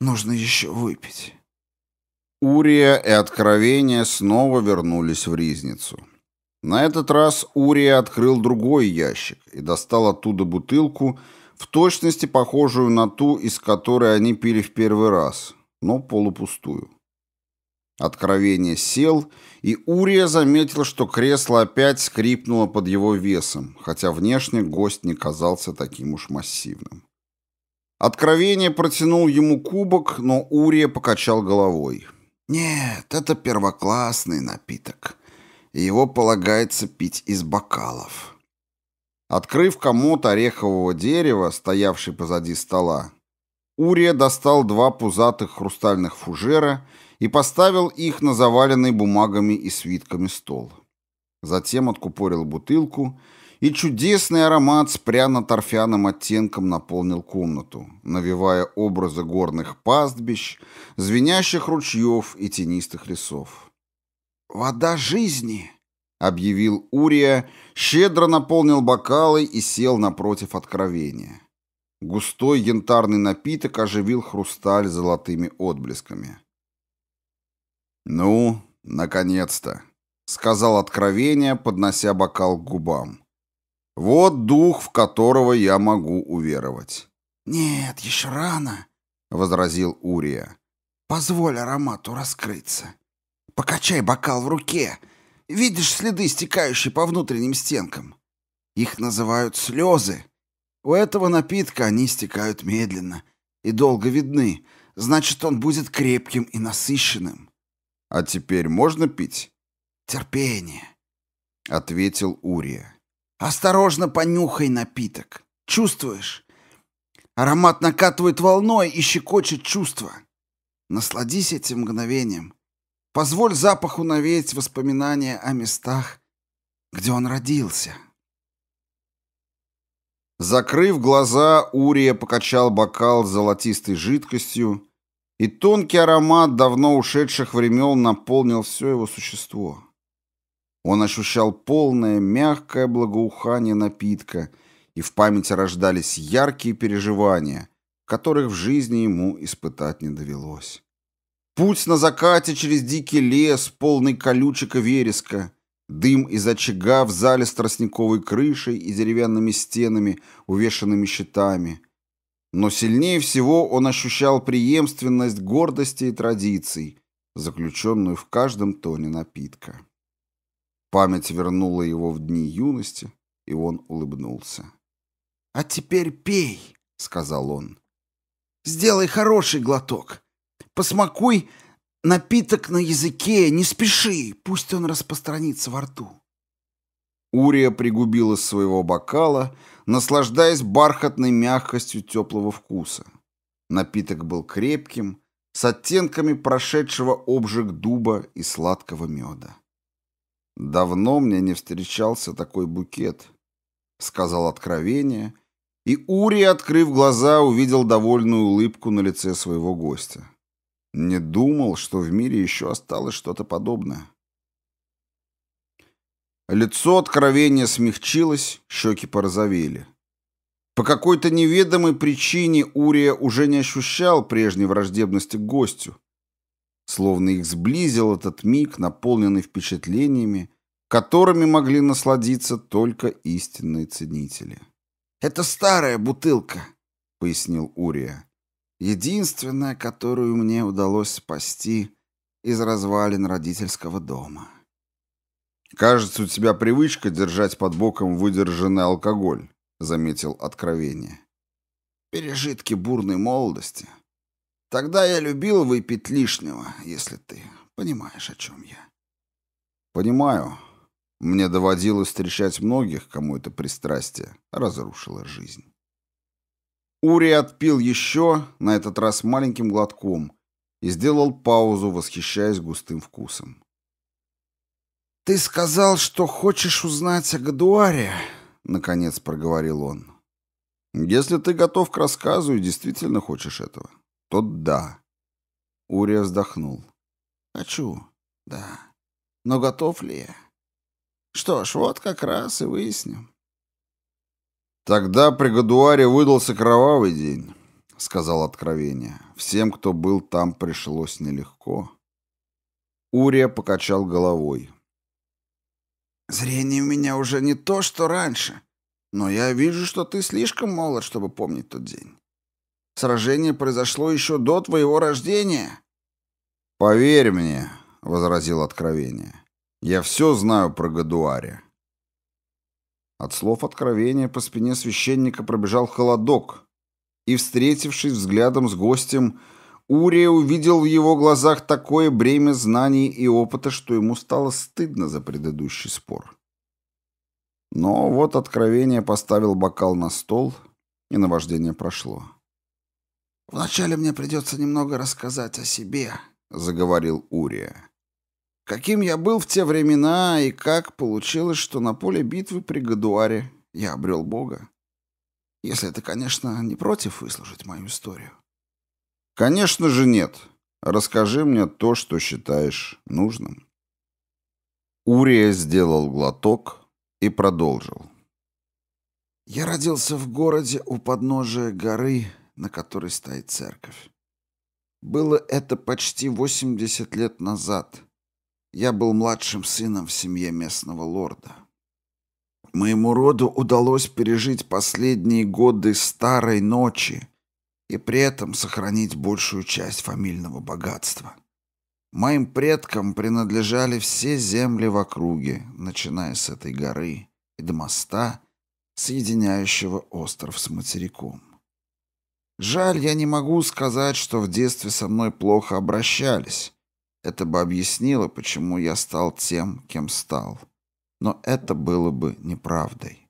нужно еще выпить. Урия и откровение снова вернулись в ризницу. На этот раз Урия открыл другой ящик и достал оттуда бутылку, в точности похожую на ту, из которой они пили в первый раз, но полупустую. Откровение сел, и Урия заметил, что кресло опять скрипнуло под его весом, хотя внешне гость не казался таким уж массивным. Откровение протянул ему кубок, но Урия покачал головой. «Нет, это первоклассный напиток, и его полагается пить из бокалов». Открыв комод орехового дерева, стоявший позади стола, Урия достал два пузатых хрустальных фужера и, и поставил их на заваленный бумагами и свитками стол. Затем откупорил бутылку, и чудесный аромат с пряно-торфяным оттенком наполнил комнату, навевая образы горных пастбищ, звенящих ручьев и тенистых лесов. «Вода жизни!» — объявил Урия, щедро наполнил бокалы и сел напротив откровения. Густой янтарный напиток оживил хрусталь золотыми отблесками. «Ну, наконец-то», — сказал откровение, поднося бокал к губам. «Вот дух, в которого я могу уверовать». «Нет, еще рано», — возразил Урия. «Позволь аромату раскрыться. Покачай бокал в руке. Видишь следы, стекающие по внутренним стенкам? Их называют слезы. У этого напитка они стекают медленно и долго видны, значит, он будет крепким и насыщенным. А теперь можно пить? Терпение, ответил Урия. Осторожно понюхай напиток. Чувствуешь? Аромат накатывает волной и щекочет чувства. Насладись этим мгновением. Позволь запаху навеять воспоминания о местах, где он родился. Закрыв глаза, Урия покачал бокал с золотистой жидкостью, и тонкий аромат давно ушедших времен наполнил все его существо. Он ощущал полное, мягкое благоухание напитка, и в памяти рождались яркие переживания, которых в жизни ему испытать не довелось. Путь на закате через дикий лес, полный колючек и вереска, дым из очага в зале с тростниковой крышей и деревянными стенами, увешанными щитами — но сильнее всего он ощущал преемственность гордости и традиций, заключенную в каждом тоне напитка. Память вернула его в дни юности, и он улыбнулся. «А теперь пей», — сказал он. «Сделай хороший глоток. Посмакуй напиток на языке, не спеши, пусть он распространится во рту». Урия пригубила своего бокала — наслаждаясь бархатной мягкостью теплого вкуса. Напиток был крепким, с оттенками прошедшего обжиг дуба и сладкого меда. «Давно мне не встречался такой букет», — сказал откровение, и Ури, открыв глаза, увидел довольную улыбку на лице своего гостя. «Не думал, что в мире еще осталось что-то подобное». Лицо откровения смягчилось, щеки порозовели. По какой-то неведомой причине Урия уже не ощущал прежней враждебности к гостю. Словно их сблизил этот миг, наполненный впечатлениями, которыми могли насладиться только истинные ценители. «Это старая бутылка», — пояснил Урия. «Единственная, которую мне удалось спасти из развалин родительского дома». Кажется, у тебя привычка держать под боком выдержанный алкоголь, заметил откровение. Пережитки бурной молодости. Тогда я любил выпить лишнего, если ты понимаешь, о чем я. Понимаю. Мне доводилось встречать многих, кому это пристрастие разрушило жизнь. Ури отпил еще, на этот раз маленьким глотком, и сделал паузу, восхищаясь густым вкусом. «Ты сказал, что хочешь узнать о Гадуаре», — наконец проговорил он. «Если ты готов к рассказу и действительно хочешь этого, то да». Урия вздохнул. «Хочу, да. Но готов ли я? Что ж, вот как раз и выясним». «Тогда при Гадуаре выдался кровавый день», — сказал Откровение. «Всем, кто был там, пришлось нелегко». Урия покачал головой. Зрение у меня уже не то, что раньше. Но я вижу, что ты слишком молод, чтобы помнить тот день. Сражение произошло еще до твоего рождения. Поверь мне, возразил откровение. Я все знаю про Гадуаре. От слов откровения по спине священника пробежал холодок, и, встретившись взглядом с гостем, Урия увидел в его глазах такое бремя знаний и опыта, что ему стало стыдно за предыдущий спор. Но вот откровение поставил бокал на стол, и наваждение прошло. «Вначале мне придется немного рассказать о себе», — заговорил Урия. «Каким я был в те времена, и как получилось, что на поле битвы при Гадуаре я обрел Бога? Если это, конечно, не против выслушать мою историю». Конечно же нет. Расскажи мне то, что считаешь нужным. Урия сделал глоток и продолжил. Я родился в городе у подножия горы, на которой стоит церковь. Было это почти 80 лет назад. Я был младшим сыном в семье местного лорда. Моему роду удалось пережить последние годы старой ночи — и при этом сохранить большую часть фамильного богатства. Моим предкам принадлежали все земли в округе, начиная с этой горы и до моста, соединяющего остров с материком. Жаль, я не могу сказать, что в детстве со мной плохо обращались. Это бы объяснило, почему я стал тем, кем стал. Но это было бы неправдой.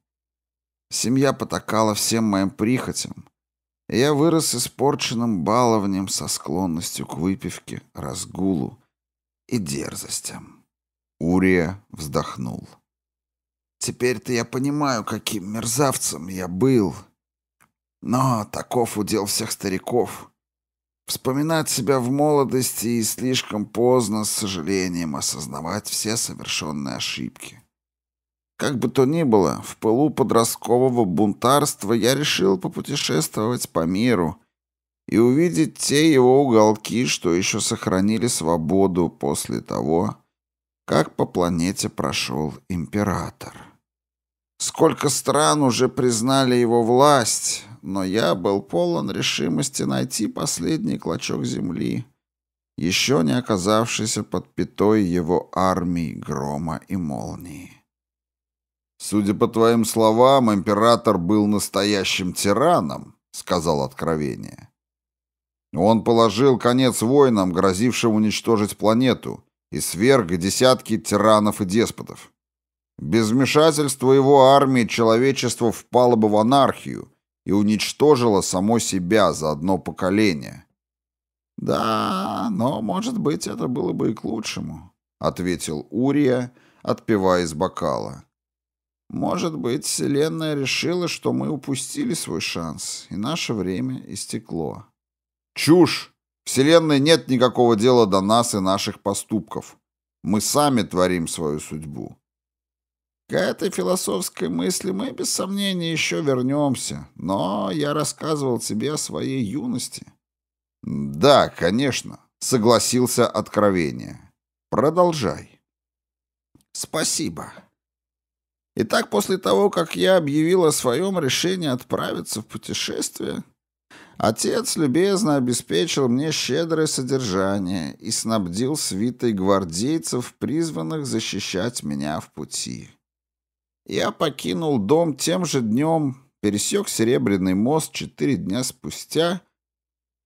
Семья потакала всем моим прихотям, я вырос испорченным баловнем со склонностью к выпивке, разгулу и дерзостям. Урия вздохнул. Теперь-то я понимаю, каким мерзавцем я был. Но таков удел всех стариков. Вспоминать себя в молодости и слишком поздно с сожалением осознавать все совершенные ошибки. Как бы то ни было, в пылу подросткового бунтарства я решил попутешествовать по миру и увидеть те его уголки, что еще сохранили свободу после того, как по планете прошел император. Сколько стран уже признали его власть, но я был полон решимости найти последний клочок земли, еще не оказавшийся под пятой его армии грома и молнии. «Судя по твоим словам, император был настоящим тираном», — сказал Откровение. «Он положил конец войнам, грозившим уничтожить планету, и сверг десятки тиранов и деспотов. Без вмешательства его армии человечество впало бы в анархию и уничтожило само себя за одно поколение». «Да, но, может быть, это было бы и к лучшему», — ответил Урия, отпивая из бокала. Может быть, Вселенная решила, что мы упустили свой шанс, и наше время истекло. Чушь! Вселенной нет никакого дела до нас и наших поступков. Мы сами творим свою судьбу. К этой философской мысли мы, без сомнения, еще вернемся, но я рассказывал тебе о своей юности. Да, конечно, согласился откровение. Продолжай. Спасибо. Итак, после того, как я объявил о своем решении отправиться в путешествие, отец любезно обеспечил мне щедрое содержание и снабдил свитой гвардейцев, призванных защищать меня в пути. Я покинул дом тем же днем, пересек Серебряный мост четыре дня спустя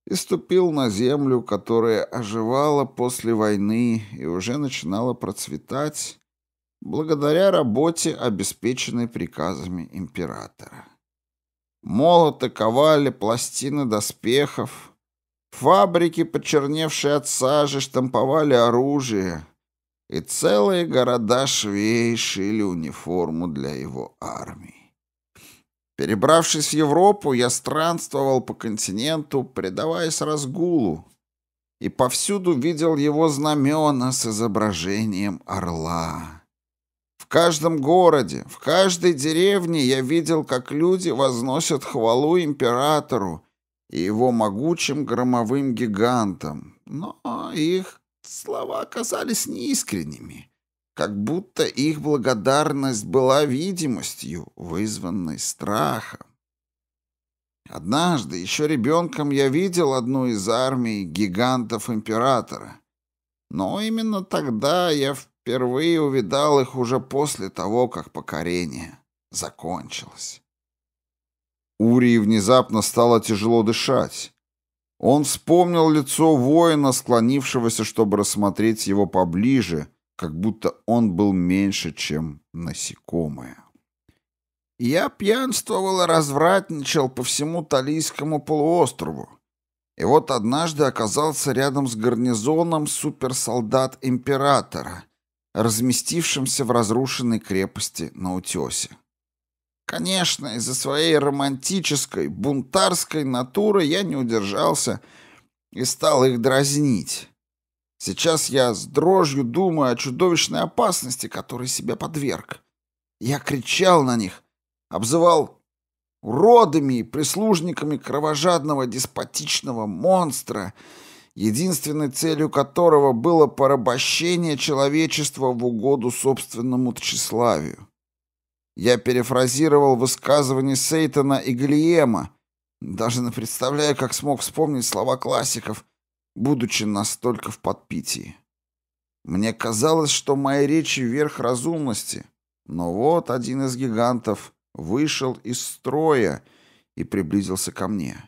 и ступил на землю, которая оживала после войны и уже начинала процветать, благодаря работе, обеспеченной приказами императора. Молоты ковали пластины доспехов, фабрики, почерневшие от сажи, штамповали оружие, и целые города швей шили униформу для его армии. Перебравшись в Европу, я странствовал по континенту, предаваясь разгулу, и повсюду видел его знамена с изображением орла. В каждом городе, в каждой деревне я видел, как люди возносят хвалу императору и его могучим громовым гигантам, но их слова казались неискренними, как будто их благодарность была видимостью, вызванной страхом. Однажды, еще ребенком, я видел одну из армий гигантов императора. Но именно тогда я в Впервые увидал их уже после того, как покорение закончилось. Урии внезапно стало тяжело дышать. Он вспомнил лицо воина, склонившегося, чтобы рассмотреть его поближе, как будто он был меньше, чем насекомое. «Я пьянствовал и развратничал по всему Талийскому полуострову. И вот однажды оказался рядом с гарнизоном суперсолдат императора, разместившимся в разрушенной крепости на утесе. Конечно, из-за своей романтической, бунтарской натуры я не удержался и стал их дразнить. Сейчас я с дрожью думаю о чудовищной опасности, которой себя подверг. Я кричал на них, обзывал уродами и прислужниками кровожадного деспотичного монстра — единственной целью которого было порабощение человечества в угоду собственному тщеславию. Я перефразировал высказывание Сейтона и Глиема, даже не представляя, как смог вспомнить слова классиков, будучи настолько в подпитии. Мне казалось, что мои речи вверх разумности, но вот один из гигантов вышел из строя и приблизился ко мне.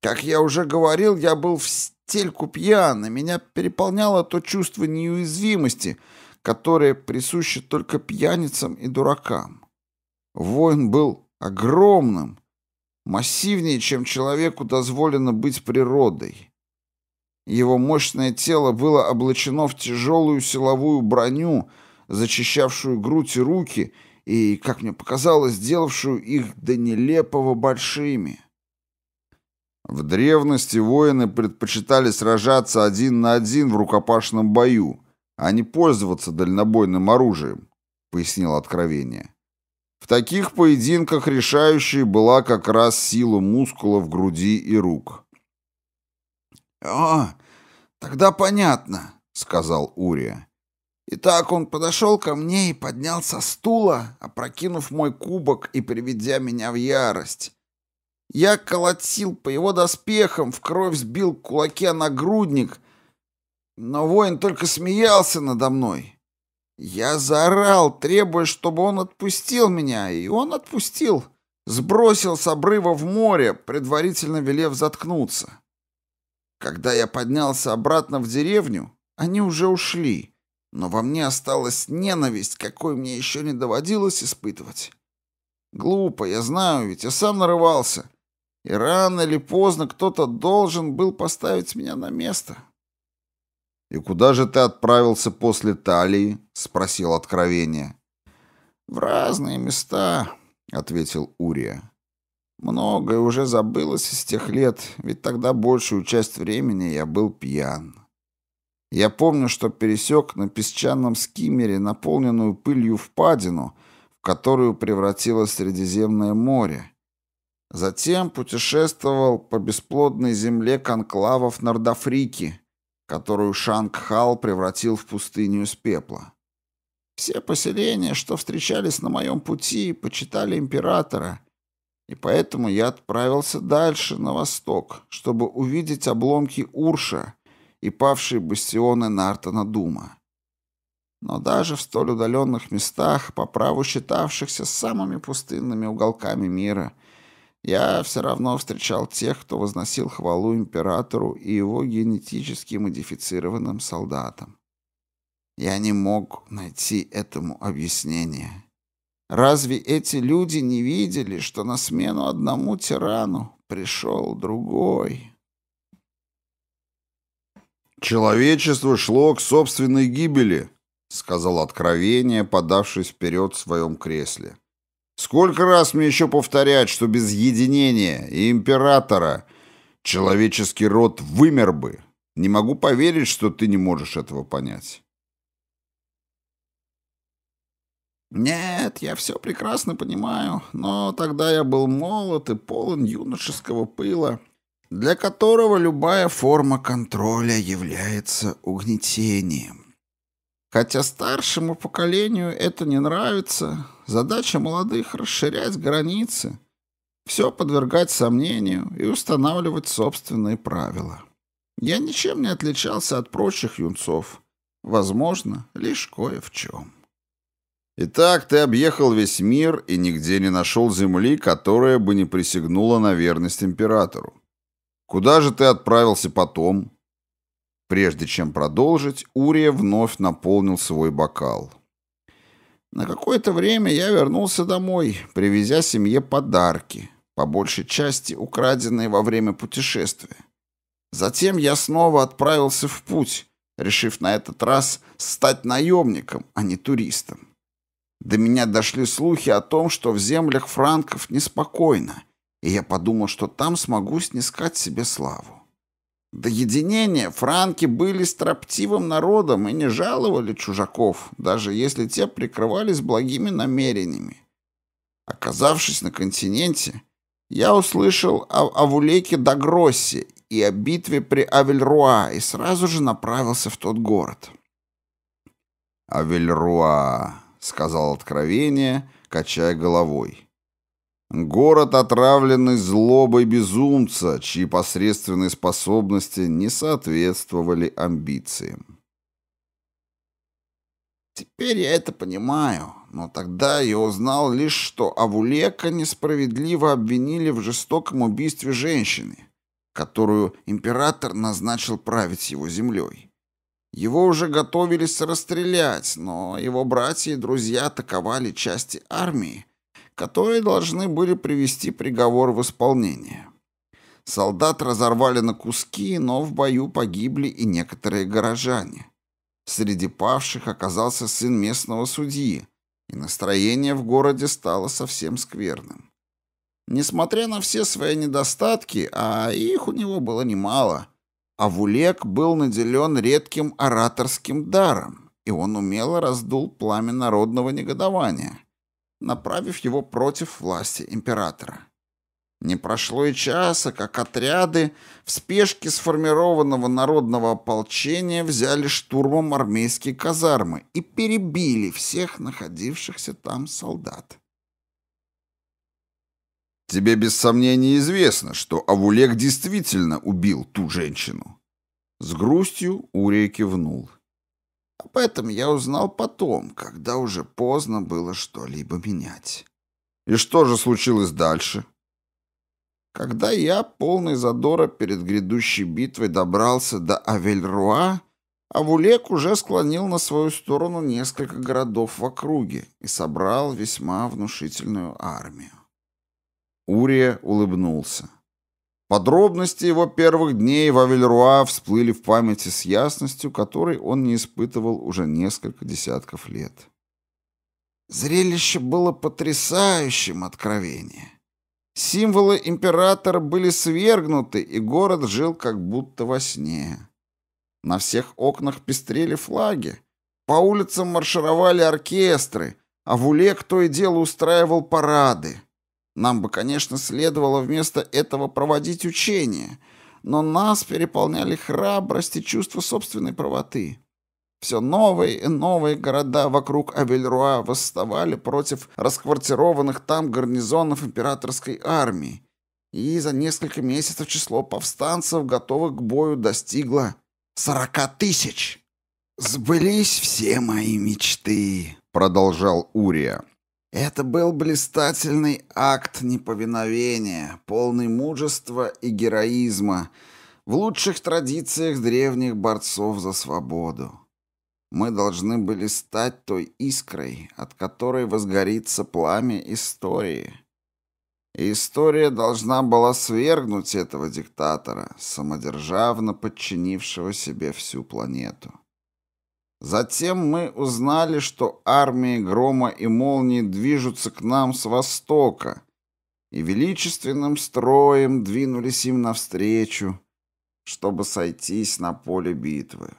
Как я уже говорил, я был в стельку пьян, и меня переполняло то чувство неуязвимости, которое присуще только пьяницам и дуракам. Воин был огромным, массивнее, чем человеку дозволено быть природой. Его мощное тело было облачено в тяжелую силовую броню, зачищавшую грудь и руки и, как мне показалось, делавшую их до нелепого большими. В древности воины предпочитали сражаться один на один в рукопашном бою, а не пользоваться дальнобойным оружием, пояснил откровение. В таких поединках решающей была как раз сила мускулов груди и рук. «А, тогда понятно», — сказал Урия. Итак, он подошел ко мне и поднял со стула, опрокинув мой кубок и приведя меня в ярость. Я колотил по его доспехам, в кровь сбил кулаке нагрудник, но воин только смеялся надо мной. Я заорал, требуя, чтобы он отпустил меня, и он отпустил. Сбросил с обрыва в море, предварительно велев заткнуться. Когда я поднялся обратно в деревню, они уже ушли, но во мне осталась ненависть, какой мне еще не доводилось испытывать. Глупо, я знаю, ведь я сам нарывался. И рано или поздно кто-то должен был поставить меня на место. «И куда же ты отправился после Талии?» — спросил Откровение. «В разные места», — ответил Урия. «Многое уже забылось из тех лет, ведь тогда большую часть времени я был пьян. Я помню, что пересек на песчаном скимере наполненную пылью впадину, в которую превратилось Средиземное море, Затем путешествовал по бесплодной земле конклавов Нордафрики, которую Шангхал превратил в пустыню из пепла. Все поселения, что встречались на моем пути, почитали императора, и поэтому я отправился дальше, на восток, чтобы увидеть обломки Урша и павшие бастионы Нартона Дума. Но даже в столь удаленных местах, по праву считавшихся самыми пустынными уголками мира — я все равно встречал тех, кто возносил хвалу императору и его генетически модифицированным солдатам. Я не мог найти этому объяснение. Разве эти люди не видели, что на смену одному тирану пришел другой? «Человечество шло к собственной гибели», — сказал Откровение, подавшись вперед в своем кресле. Сколько раз мне еще повторять, что без единения и императора человеческий род вымер бы? Не могу поверить, что ты не можешь этого понять. Нет, я все прекрасно понимаю, но тогда я был молод и полон юношеского пыла, для которого любая форма контроля является угнетением. Хотя старшему поколению это не нравится, Задача молодых — расширять границы, все подвергать сомнению и устанавливать собственные правила. Я ничем не отличался от прочих юнцов, возможно, лишь кое в чем. Итак, ты объехал весь мир и нигде не нашел земли, которая бы не присягнула на верность императору. Куда же ты отправился потом? Прежде чем продолжить, Урия вновь наполнил свой бокал. На какое-то время я вернулся домой, привезя семье подарки, по большей части украденные во время путешествия. Затем я снова отправился в путь, решив на этот раз стать наемником, а не туристом. До меня дошли слухи о том, что в землях франков неспокойно, и я подумал, что там смогу снискать себе славу. До единения франки были строптивым народом и не жаловали чужаков, даже если те прикрывались благими намерениями. Оказавшись на континенте, я услышал о Авулеке Гроссе и о битве при Авельруа и сразу же направился в тот город. «Авельруа», — сказал откровение, качая головой. Город, отравленный злобой безумца, чьи посредственные способности не соответствовали амбициям. Теперь я это понимаю, но тогда я узнал лишь, что Авулека несправедливо обвинили в жестоком убийстве женщины, которую император назначил править его землей. Его уже готовились расстрелять, но его братья и друзья атаковали части армии, которые должны были привести приговор в исполнение. Солдат разорвали на куски, но в бою погибли и некоторые горожане. Среди павших оказался сын местного судьи, и настроение в городе стало совсем скверным. Несмотря на все свои недостатки, а их у него было немало, Авулек был наделен редким ораторским даром, и он умело раздул пламя народного негодования – направив его против власти императора. Не прошло и часа, как отряды в спешке сформированного народного ополчения взяли штурмом армейские казармы и перебили всех находившихся там солдат. Тебе без сомнения известно, что Авулек действительно убил ту женщину. С грустью Урия кивнул. Об этом я узнал потом, когда уже поздно было что-либо менять. И что же случилось дальше? Когда я, полный задора перед грядущей битвой, добрался до Авельруа, Авулек уже склонил на свою сторону несколько городов в округе и собрал весьма внушительную армию. Урия улыбнулся. Подробности его первых дней в Авельруа всплыли в памяти с ясностью, которой он не испытывал уже несколько десятков лет. Зрелище было потрясающим откровением. Символы императора были свергнуты, и город жил как будто во сне. На всех окнах пестрели флаги, по улицам маршировали оркестры, а в Уле кто и дело устраивал парады. Нам бы, конечно, следовало вместо этого проводить учения, но нас переполняли храбрость и чувство собственной правоты. Все новые и новые города вокруг Авельруа восставали против расквартированных там гарнизонов императорской армии, и за несколько месяцев число повстанцев, готовых к бою, достигло сорока тысяч. «Сбылись все мои мечты», — продолжал Урия. Это был блистательный акт неповиновения, полный мужества и героизма, в лучших традициях древних борцов за свободу. Мы должны были стать той искрой, от которой возгорится пламя истории. И история должна была свергнуть этого диктатора, самодержавно подчинившего себе всю планету. Затем мы узнали, что армии грома и молнии движутся к нам с востока, и величественным строем двинулись им навстречу, чтобы сойтись на поле битвы.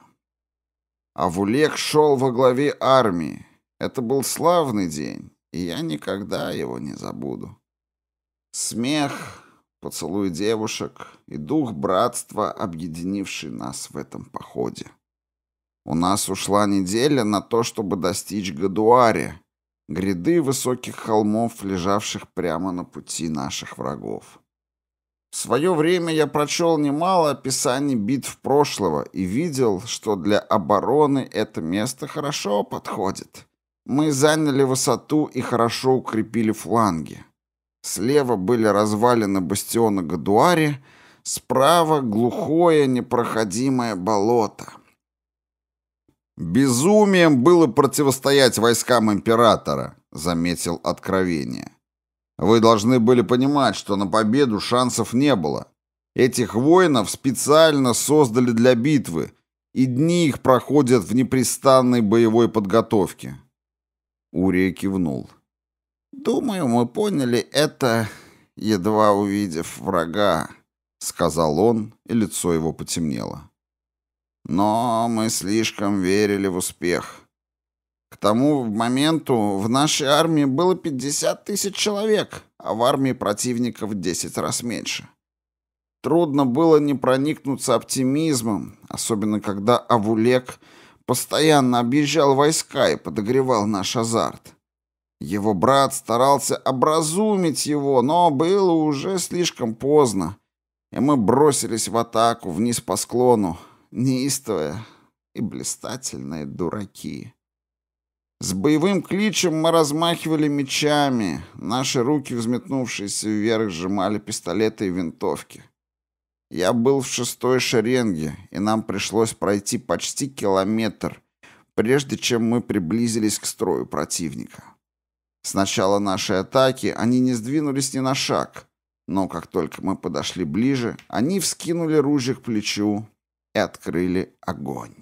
Авулек шел во главе армии. Это был славный день, и я никогда его не забуду. Смех, поцелуй девушек и дух братства, объединивший нас в этом походе. У нас ушла неделя на то, чтобы достичь Гадуари, гряды высоких холмов, лежавших прямо на пути наших врагов. В свое время я прочел немало описаний битв прошлого и видел, что для обороны это место хорошо подходит. Мы заняли высоту и хорошо укрепили фланги. Слева были развалины бастиона Гадуари, справа глухое непроходимое болото — «Безумием было противостоять войскам императора», — заметил Откровение. «Вы должны были понимать, что на победу шансов не было. Этих воинов специально создали для битвы, и дни их проходят в непрестанной боевой подготовке». Урия кивнул. «Думаю, мы поняли это, едва увидев врага», — сказал он, и лицо его потемнело. Но мы слишком верили в успех. К тому моменту в нашей армии было 50 тысяч человек, а в армии противников 10 раз меньше. Трудно было не проникнуться оптимизмом, особенно когда Авулек постоянно объезжал войска и подогревал наш азарт. Его брат старался образумить его, но было уже слишком поздно, и мы бросились в атаку вниз по склону, Неистовые и блистательные дураки. С боевым кличем мы размахивали мечами, наши руки, взметнувшиеся вверх, сжимали пистолеты и винтовки. Я был в шестой шеренге, и нам пришлось пройти почти километр, прежде чем мы приблизились к строю противника. С начала нашей атаки они не сдвинулись ни на шаг, но как только мы подошли ближе, они вскинули ружья к плечу, и открыли огонь.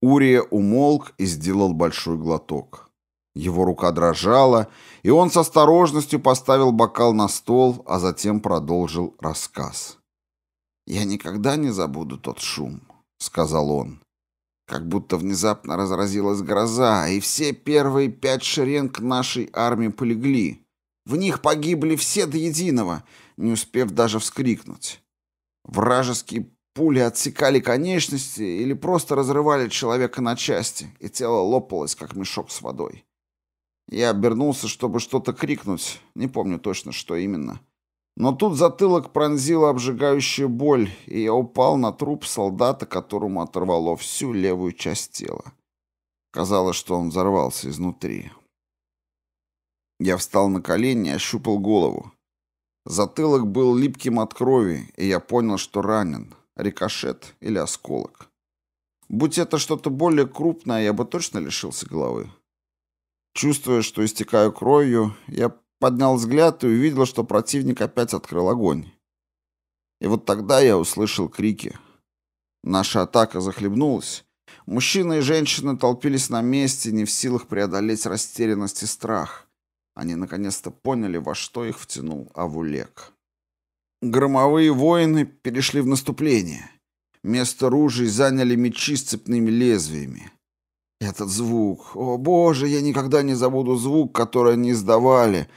Урия умолк и сделал большой глоток. Его рука дрожала, и он с осторожностью поставил бокал на стол, а затем продолжил рассказ. «Я никогда не забуду тот шум», — сказал он. «Как будто внезапно разразилась гроза, и все первые пять шеренг нашей армии полегли. В них погибли все до единого, не успев даже вскрикнуть. Вражеские пули отсекали конечности или просто разрывали человека на части, и тело лопалось, как мешок с водой. Я обернулся, чтобы что-то крикнуть, не помню точно, что именно. Но тут затылок пронзила обжигающая боль, и я упал на труп солдата, которому оторвало всю левую часть тела. Казалось, что он взорвался изнутри. Я встал на колени и ощупал голову. Затылок был липким от крови, и я понял, что ранен. Рикошет или осколок. Будь это что-то более крупное, я бы точно лишился головы. Чувствуя, что истекаю кровью, я поднял взгляд и увидел, что противник опять открыл огонь. И вот тогда я услышал крики. Наша атака захлебнулась. Мужчины и женщины толпились на месте, не в силах преодолеть растерянность и страх. Они наконец-то поняли, во что их втянул Авулек. Громовые воины перешли в наступление. Место ружей заняли мечи с цепными лезвиями. Этот звук... О, боже, я никогда не забуду звук, который они издавали.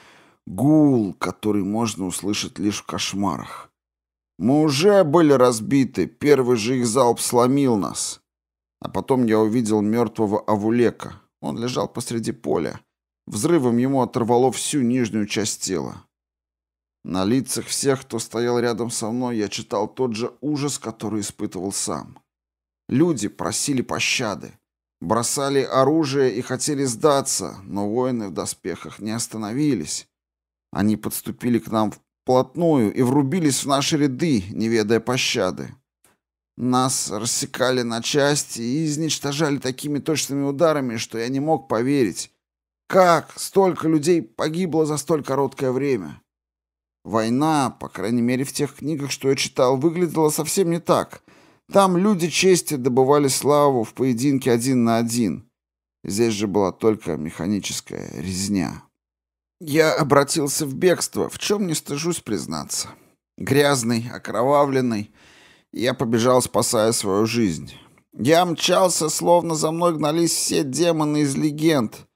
Гул, который можно услышать лишь в кошмарах. Мы уже были разбиты, первый же их залп сломил нас. А потом я увидел мертвого Авулека. Он лежал посреди поля. Взрывом ему оторвало всю нижнюю часть тела. На лицах всех, кто стоял рядом со мной, я читал тот же ужас, который испытывал сам. Люди просили пощады, бросали оружие и хотели сдаться, но воины в доспехах не остановились. Они подступили к нам вплотную и врубились в наши ряды, не ведая пощады. Нас рассекали на части и изничтожали такими точными ударами, что я не мог поверить, как столько людей погибло за столь короткое время? Война, по крайней мере в тех книгах, что я читал, выглядела совсем не так. Там люди чести добывали славу в поединке один на один. Здесь же была только механическая резня. Я обратился в бегство, в чем не стыжусь признаться. Грязный, окровавленный, я побежал, спасая свою жизнь. Я мчался, словно за мной гнались все демоны из легенд,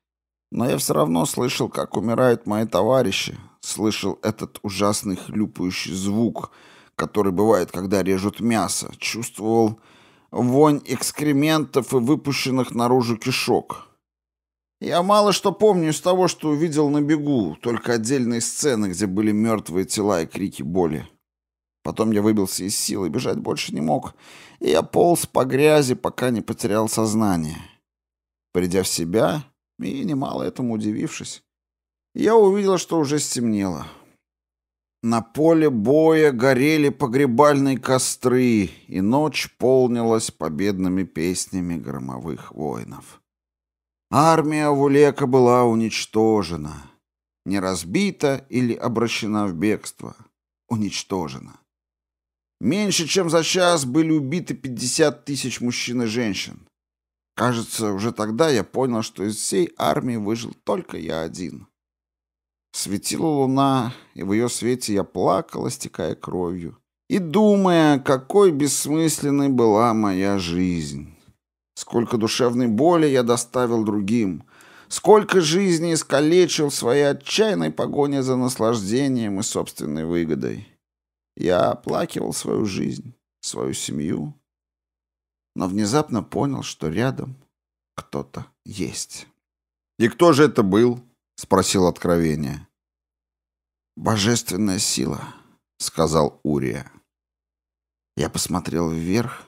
но я все равно слышал, как умирают мои товарищи, слышал этот ужасный хлюпающий звук, который бывает, когда режут мясо, чувствовал вонь экскрементов и выпущенных наружу кишок. Я мало что помню из того, что увидел на бегу, только отдельные сцены, где были мертвые тела и крики боли. Потом я выбился из сил и бежать больше не мог, и я полз по грязи, пока не потерял сознание. Придя в себя, и, немало этому удивившись, я увидел, что уже стемнело. На поле боя горели погребальные костры, и ночь полнилась победными песнями громовых воинов. Армия Вулека была уничтожена, не разбита или обращена в бегство, уничтожена. Меньше чем за час были убиты 50 тысяч мужчин и женщин. Кажется, уже тогда я понял, что из всей армии выжил только я один. Светила луна, и в ее свете я плакала, стекая кровью, и думая, какой бессмысленной была моя жизнь. Сколько душевной боли я доставил другим, сколько жизни искалечил своей отчаянной погоне за наслаждением и собственной выгодой. Я оплакивал свою жизнь, свою семью, но внезапно понял, что рядом кто-то есть. «И кто же это был?» — спросил откровение. «Божественная сила», — сказал Урия. Я посмотрел вверх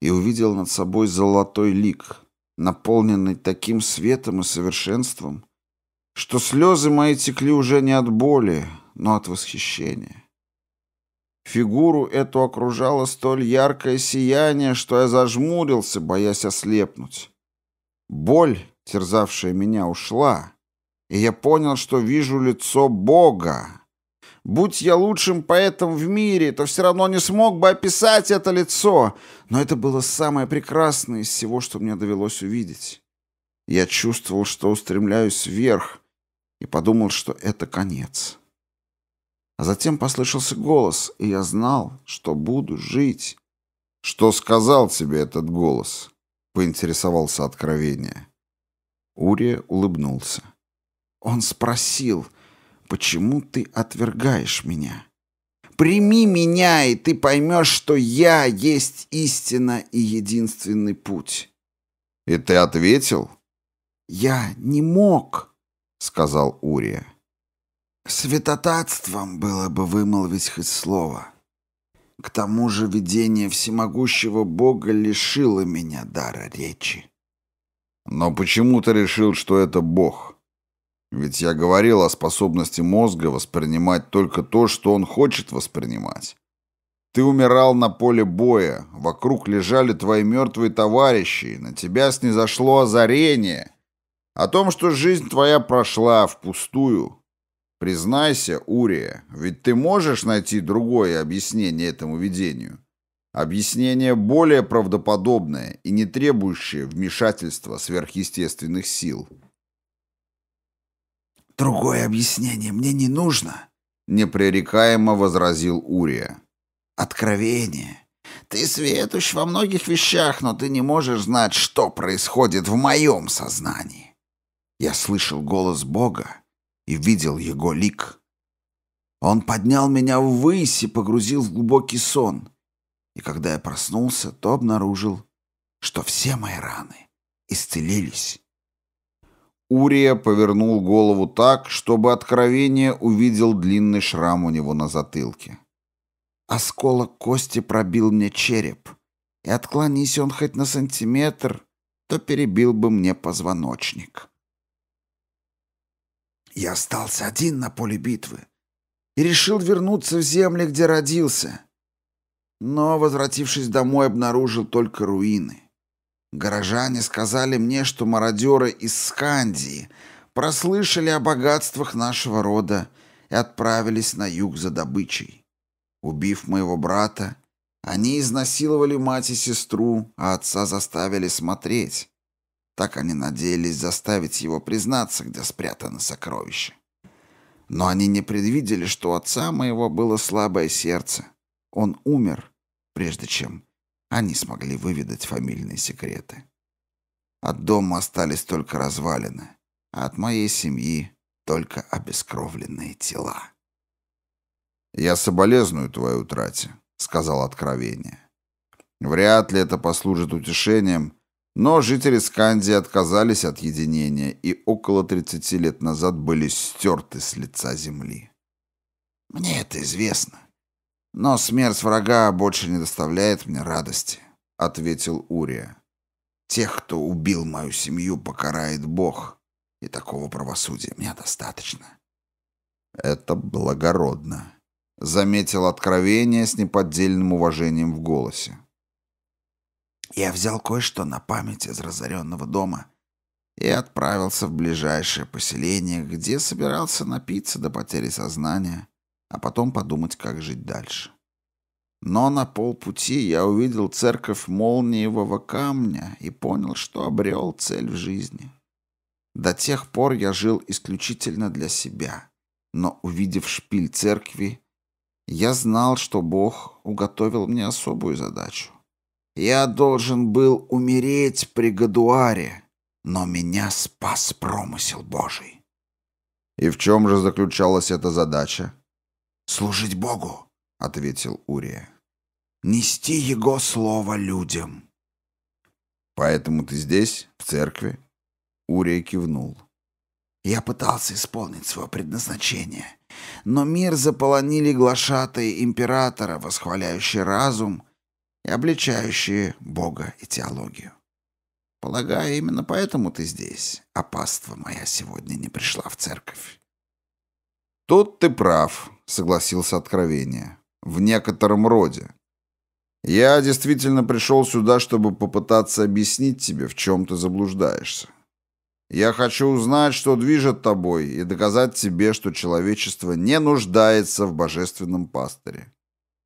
и увидел над собой золотой лик, наполненный таким светом и совершенством, что слезы мои текли уже не от боли, но от восхищения. Фигуру эту окружало столь яркое сияние, что я зажмурился, боясь ослепнуть. Боль, терзавшая меня, ушла, и я понял, что вижу лицо Бога. Будь я лучшим поэтом в мире, то все равно не смог бы описать это лицо, но это было самое прекрасное из всего, что мне довелось увидеть. Я чувствовал, что устремляюсь вверх, и подумал, что это конец. А затем послышался голос, и я знал, что буду жить. «Что сказал тебе этот голос?» — поинтересовался откровение. Урия улыбнулся. «Он спросил, почему ты отвергаешь меня? Прими меня, и ты поймешь, что я есть истина и единственный путь». «И ты ответил?» «Я не мог», — сказал Урия. Святотатством было бы вымолвить хоть слово. К тому же видение всемогущего Бога лишило меня дара речи. Но почему ты решил, что это Бог? Ведь я говорил о способности мозга воспринимать только то, что он хочет воспринимать. Ты умирал на поле боя, вокруг лежали твои мертвые товарищи, на тебя снизошло озарение о том, что жизнь твоя прошла впустую, Признайся, Урия, ведь ты можешь найти другое объяснение этому видению? Объяснение более правдоподобное и не требующее вмешательства сверхъестественных сил. «Другое объяснение мне не нужно», — непререкаемо возразил Урия. «Откровение. Ты светущ во многих вещах, но ты не можешь знать, что происходит в моем сознании. Я слышал голос Бога, и видел его лик. Он поднял меня ввысь и погрузил в глубокий сон. И когда я проснулся, то обнаружил, что все мои раны исцелились. Урия повернул голову так, чтобы откровение увидел длинный шрам у него на затылке. Осколок кости пробил мне череп, и отклонись он хоть на сантиметр, то перебил бы мне позвоночник. Я остался один на поле битвы и решил вернуться в земли, где родился. Но, возвратившись домой, обнаружил только руины. Горожане сказали мне, что мародеры из Скандии прослышали о богатствах нашего рода и отправились на юг за добычей. Убив моего брата, они изнасиловали мать и сестру, а отца заставили смотреть, так они надеялись заставить его признаться, где спрятано сокровище. Но они не предвидели, что у отца моего было слабое сердце. Он умер, прежде чем они смогли выведать фамильные секреты. От дома остались только развалины, а от моей семьи только обескровленные тела. «Я соболезную твоей утрате», — сказал откровение. «Вряд ли это послужит утешением, но жители Скандии отказались от единения и около 30 лет назад были стерты с лица земли. Мне это известно. Но смерть врага больше не доставляет мне радости, ответил Урия. Тех, кто убил мою семью, покарает Бог, и такого правосудия мне достаточно. Это благородно, заметил откровение с неподдельным уважением в голосе. Я взял кое-что на память из разоренного дома и отправился в ближайшее поселение, где собирался напиться до потери сознания, а потом подумать, как жить дальше. Но на полпути я увидел церковь молниевого камня и понял, что обрел цель в жизни. До тех пор я жил исключительно для себя, но, увидев шпиль церкви, я знал, что Бог уготовил мне особую задачу. Я должен был умереть при Гадуаре, но меня спас промысел Божий. И в чем же заключалась эта задача? Служить Богу, ответил Урия. Нести Его слово людям. Поэтому ты здесь, в церкви? Урия кивнул. Я пытался исполнить свое предназначение, но мир заполонили глашатые императора, восхваляющие разум — и обличающие Бога и теологию. Полагаю, именно поэтому ты здесь, а паства моя сегодня не пришла в церковь. Тут ты прав, согласился откровение. В некотором роде. Я действительно пришел сюда, чтобы попытаться объяснить тебе, в чем ты заблуждаешься. Я хочу узнать, что движет тобой, и доказать тебе, что человечество не нуждается в божественном пастыре.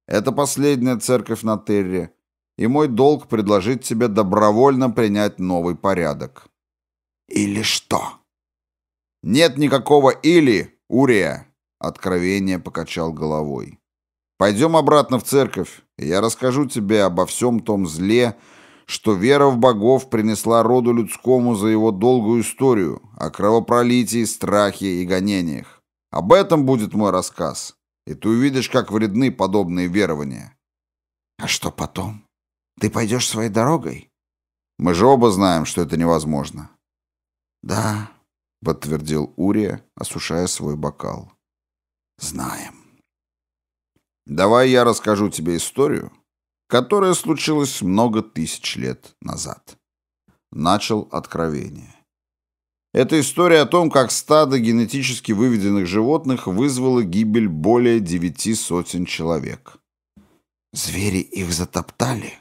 Это последняя церковь на Терре, и мой долг предложить тебе добровольно принять новый порядок. Или что? Нет никакого «или», Урия, — откровение покачал головой. Пойдем обратно в церковь, и я расскажу тебе обо всем том зле, что вера в богов принесла роду людскому за его долгую историю, о кровопролитии, страхе и гонениях. Об этом будет мой рассказ и ты увидишь, как вредны подобные верования. А что потом? Ты пойдешь своей дорогой? Мы же оба знаем, что это невозможно. Да, подтвердил Урия, осушая свой бокал. Знаем. Давай я расскажу тебе историю, которая случилась много тысяч лет назад. Начал откровение. Это история о том, как стадо генетически выведенных животных вызвало гибель более девяти сотен человек. Звери их затоптали?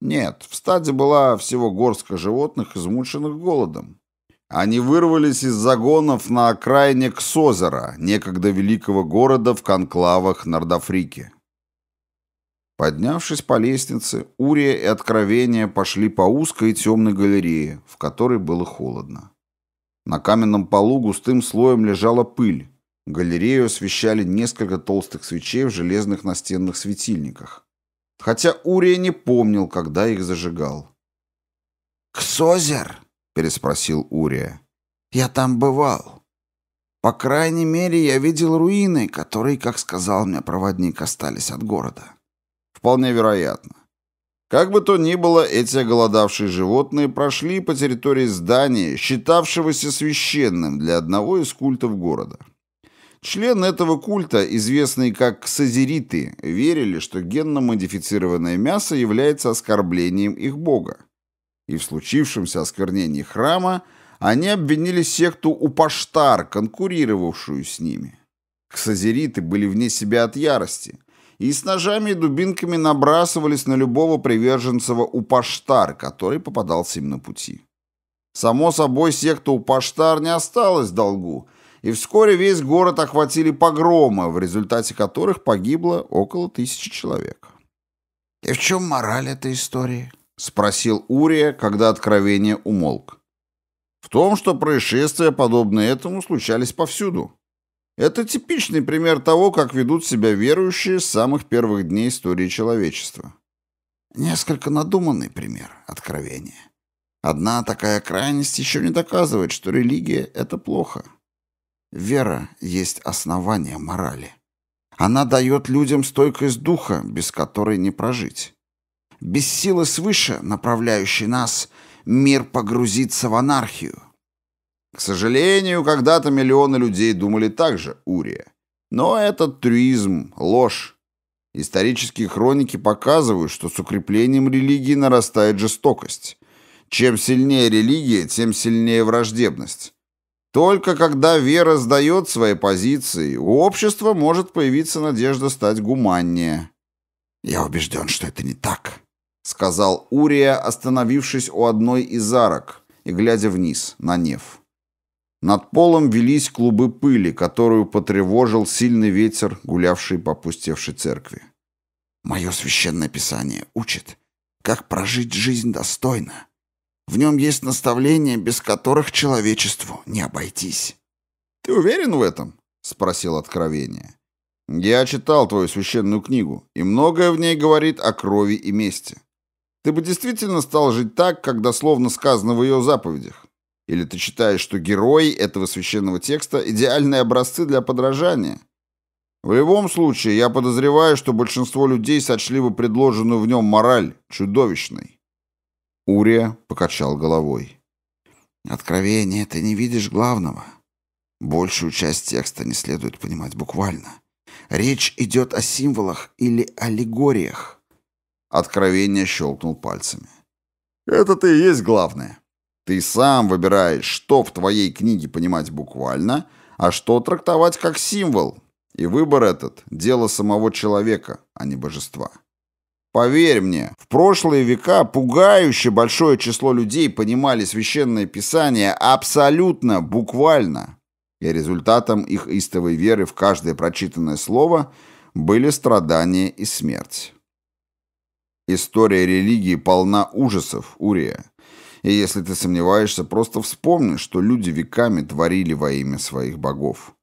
Нет, в стаде была всего горстка животных, измученных голодом. Они вырвались из загонов на окраине Ксозера, некогда великого города в конклавах Нордафрики. Поднявшись по лестнице, Урия и Откровение пошли по узкой темной галерее, в которой было холодно. На каменном полу густым слоем лежала пыль. Галерею освещали несколько толстых свечей в железных настенных светильниках. Хотя Урия не помнил, когда их зажигал. «Ксозер?» — переспросил Урия. «Я там бывал. По крайней мере, я видел руины, которые, как сказал мне проводник, остались от города». «Вполне вероятно. Как бы то ни было, эти голодавшие животные прошли по территории здания, считавшегося священным для одного из культов города. Члены этого культа, известные как ксазериты, верили, что генно-модифицированное мясо является оскорблением их бога. И в случившемся осквернении храма они обвинили секту Упаштар, конкурировавшую с ними. Ксазериты были вне себя от ярости – и с ножами и дубинками набрасывались на любого приверженцева Упаштар, который попадался им на пути. Само собой, секта Упаштар не осталась в долгу, и вскоре весь город охватили погромы, в результате которых погибло около тысячи человек. «И в чем мораль этой истории?» — спросил Урия, когда откровение умолк. «В том, что происшествия, подобные этому, случались повсюду», это типичный пример того, как ведут себя верующие с самых первых дней истории человечества. Несколько надуманный пример откровения. Одна такая крайность еще не доказывает, что религия — это плохо. Вера есть основание морали. Она дает людям стойкость духа, без которой не прожить. Без силы свыше, направляющей нас, мир погрузится в анархию. К сожалению, когда-то миллионы людей думали так же, Урия. Но этот трюизм – ложь. Исторические хроники показывают, что с укреплением религии нарастает жестокость. Чем сильнее религия, тем сильнее враждебность. Только когда вера сдает свои позиции, у общества может появиться надежда стать гуманнее. «Я убежден, что это не так», — сказал Урия, остановившись у одной из арок и глядя вниз, на Нев. Над полом велись клубы пыли, которую потревожил сильный ветер, гулявший по пустевшей церкви. Мое священное писание учит, как прожить жизнь достойно. В нем есть наставления, без которых человечеству не обойтись. «Ты уверен в этом?» — спросил откровение. «Я читал твою священную книгу, и многое в ней говорит о крови и мести. Ты бы действительно стал жить так, как дословно сказано в ее заповедях. Или ты считаешь, что герои этого священного текста – идеальные образцы для подражания? В любом случае, я подозреваю, что большинство людей сочли бы предложенную в нем мораль чудовищной. Урия покачал головой. Откровение, ты не видишь главного. Большую часть текста не следует понимать буквально. Речь идет о символах или аллегориях. Откровение щелкнул пальцами. Это-то и есть главное. Ты сам выбираешь, что в твоей книге понимать буквально, а что трактовать как символ. И выбор этот – дело самого человека, а не божества. Поверь мне, в прошлые века пугающе большое число людей понимали священное писание абсолютно буквально. И результатом их истовой веры в каждое прочитанное слово были страдания и смерть. История религии полна ужасов, Урия. И если ты сомневаешься, просто вспомни, что люди веками творили во имя своих богов.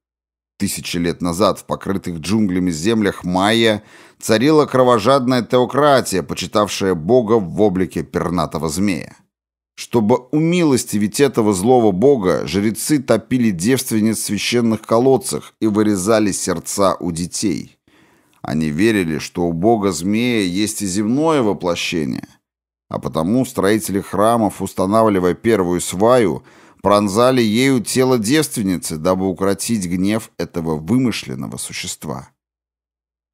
Тысячи лет назад в покрытых джунглями землях майя царила кровожадная теократия, почитавшая бога в облике пернатого змея. Чтобы умилостивить этого злого бога, жрецы топили девственниц в священных колодцах и вырезали сердца у детей. Они верили, что у бога-змея есть и земное воплощение – а потому строители храмов, устанавливая первую сваю, пронзали ею тело девственницы, дабы укротить гнев этого вымышленного существа.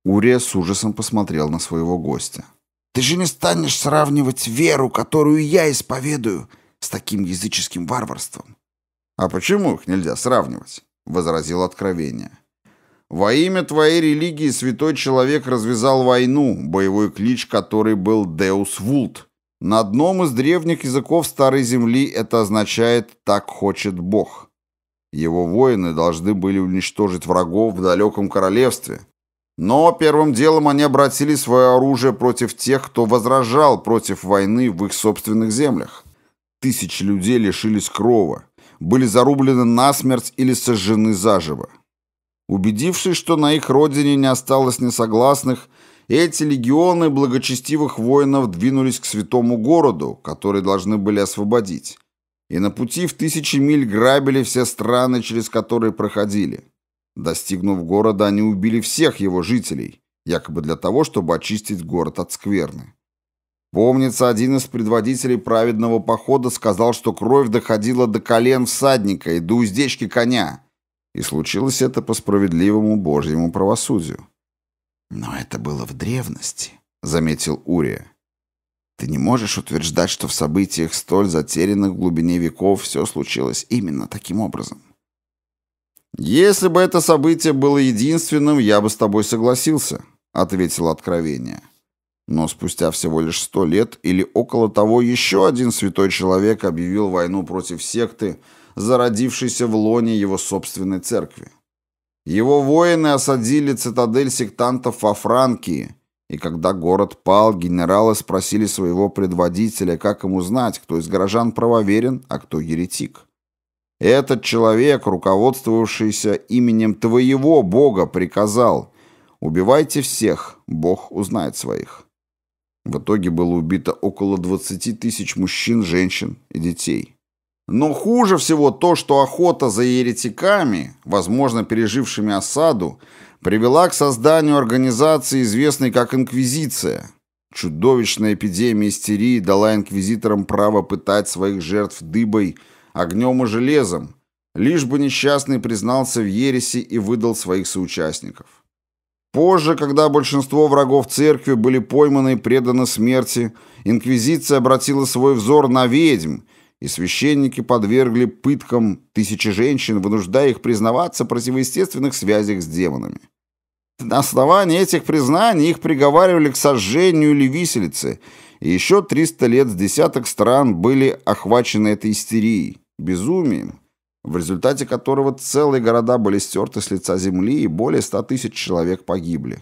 Урия с ужасом посмотрел на своего гостя. «Ты же не станешь сравнивать веру, которую я исповедую, с таким языческим варварством?» «А почему их нельзя сравнивать?» — возразил откровение. «Во имя твоей религии святой человек развязал войну, боевой клич которой был «Деус Вулт», на одном из древних языков Старой Земли это означает «так хочет Бог». Его воины должны были уничтожить врагов в далеком королевстве. Но первым делом они обратили свое оружие против тех, кто возражал против войны в их собственных землях. Тысячи людей лишились крова, были зарублены насмерть или сожжены заживо. Убедившись, что на их родине не осталось несогласных, эти легионы благочестивых воинов двинулись к святому городу, который должны были освободить, и на пути в тысячи миль грабили все страны, через которые проходили. Достигнув города, они убили всех его жителей, якобы для того, чтобы очистить город от скверны. Помнится, один из предводителей праведного похода сказал, что кровь доходила до колен всадника и до уздечки коня, и случилось это по справедливому божьему правосудию. «Но это было в древности», — заметил Урия. «Ты не можешь утверждать, что в событиях столь затерянных в глубине веков все случилось именно таким образом». «Если бы это событие было единственным, я бы с тобой согласился», — ответил откровение. Но спустя всего лишь сто лет или около того еще один святой человек объявил войну против секты, зародившейся в лоне его собственной церкви. Его воины осадили цитадель сектантов во Франкии, и когда город пал, генералы спросили своего предводителя, как ему знать, кто из горожан правоверен, а кто еретик. Этот человек, руководствовавшийся именем твоего Бога, приказал «Убивайте всех, Бог узнает своих». В итоге было убито около 20 тысяч мужчин, женщин и детей. Но хуже всего то, что охота за еретиками, возможно, пережившими осаду, привела к созданию организации, известной как «Инквизиция». Чудовищная эпидемия истерии дала инквизиторам право пытать своих жертв дыбой, огнем и железом, лишь бы несчастный признался в ереси и выдал своих соучастников. Позже, когда большинство врагов церкви были пойманы и преданы смерти, инквизиция обратила свой взор на ведьм – и священники подвергли пыткам тысячи женщин, вынуждая их признаваться в противоестественных связях с демонами. На основании этих признаний их приговаривали к сожжению или виселице, и еще 300 лет с десяток стран были охвачены этой истерией, безумием, в результате которого целые города были стерты с лица земли и более 100 тысяч человек погибли.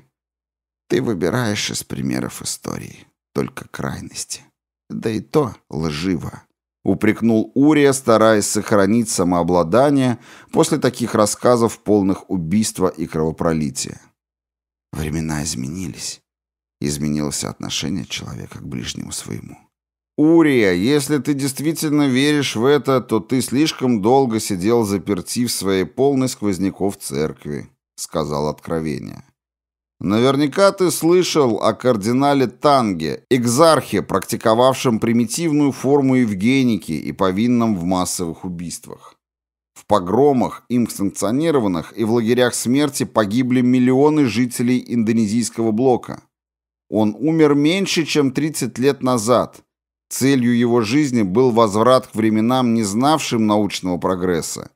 Ты выбираешь из примеров истории только крайности. Да и то лживо упрекнул Урия, стараясь сохранить самообладание после таких рассказов, полных убийства и кровопролития. Времена изменились. Изменилось отношение человека к ближнему своему. «Урия, если ты действительно веришь в это, то ты слишком долго сидел заперти в своей полной сквозняков церкви», — сказал откровение. Наверняка ты слышал о кардинале Танге, экзархе, практиковавшем примитивную форму евгеники и повинном в массовых убийствах. В погромах, им санкционированных и в лагерях смерти погибли миллионы жителей индонезийского блока. Он умер меньше, чем 30 лет назад. Целью его жизни был возврат к временам, не знавшим научного прогресса,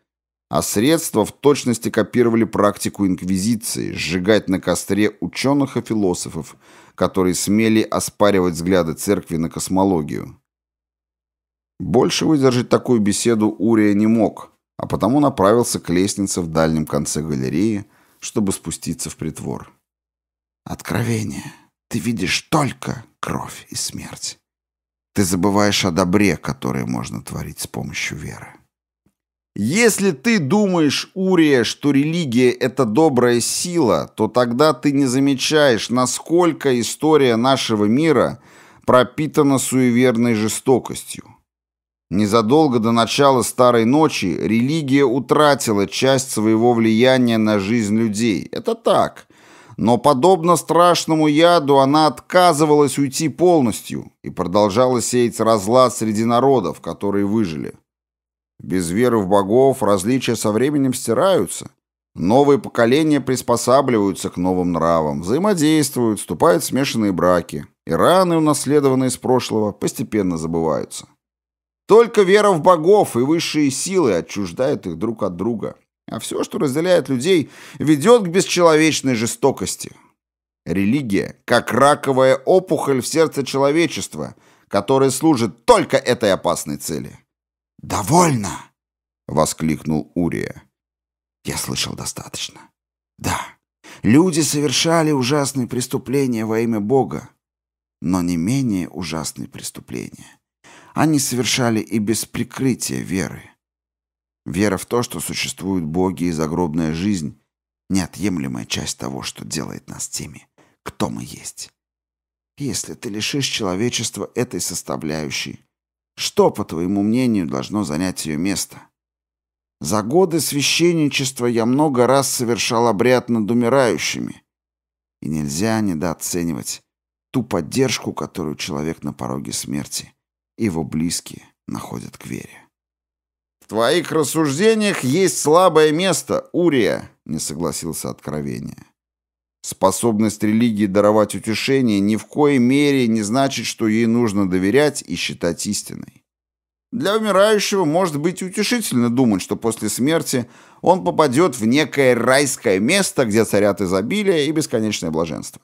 а средства в точности копировали практику инквизиции сжигать на костре ученых и философов, которые смели оспаривать взгляды церкви на космологию. Больше выдержать такую беседу Урия не мог, а потому направился к лестнице в дальнем конце галереи, чтобы спуститься в притвор. «Откровение. Ты видишь только кровь и смерть. Ты забываешь о добре, которое можно творить с помощью веры». Если ты думаешь, Урия, что религия — это добрая сила, то тогда ты не замечаешь, насколько история нашего мира пропитана суеверной жестокостью. Незадолго до начала Старой Ночи религия утратила часть своего влияния на жизнь людей. Это так. Но, подобно страшному яду, она отказывалась уйти полностью и продолжала сеять разлад среди народов, которые выжили. Без веры в богов различия со временем стираются. Новые поколения приспосабливаются к новым нравам, взаимодействуют, вступают в смешанные браки. И раны, унаследованные из прошлого, постепенно забываются. Только вера в богов и высшие силы отчуждает их друг от друга. А все, что разделяет людей, ведет к бесчеловечной жестокости. Религия, как раковая опухоль в сердце человечества, которая служит только этой опасной цели. «Довольно!» — воскликнул Урия. «Я слышал достаточно. Да, люди совершали ужасные преступления во имя Бога, но не менее ужасные преступления. Они совершали и без прикрытия веры. Вера в то, что существуют боги и загробная жизнь — неотъемлемая часть того, что делает нас теми, кто мы есть. Если ты лишишь человечества этой составляющей, что, по твоему мнению, должно занять ее место? За годы священничества я много раз совершал обряд над умирающими. И нельзя недооценивать ту поддержку, которую человек на пороге смерти и его близкие находят к вере. «В твоих рассуждениях есть слабое место, Урия», — не согласился откровение. Способность религии даровать утешение ни в коей мере не значит, что ей нужно доверять и считать истиной. Для умирающего может быть утешительно думать, что после смерти он попадет в некое райское место, где царят изобилие и бесконечное блаженство.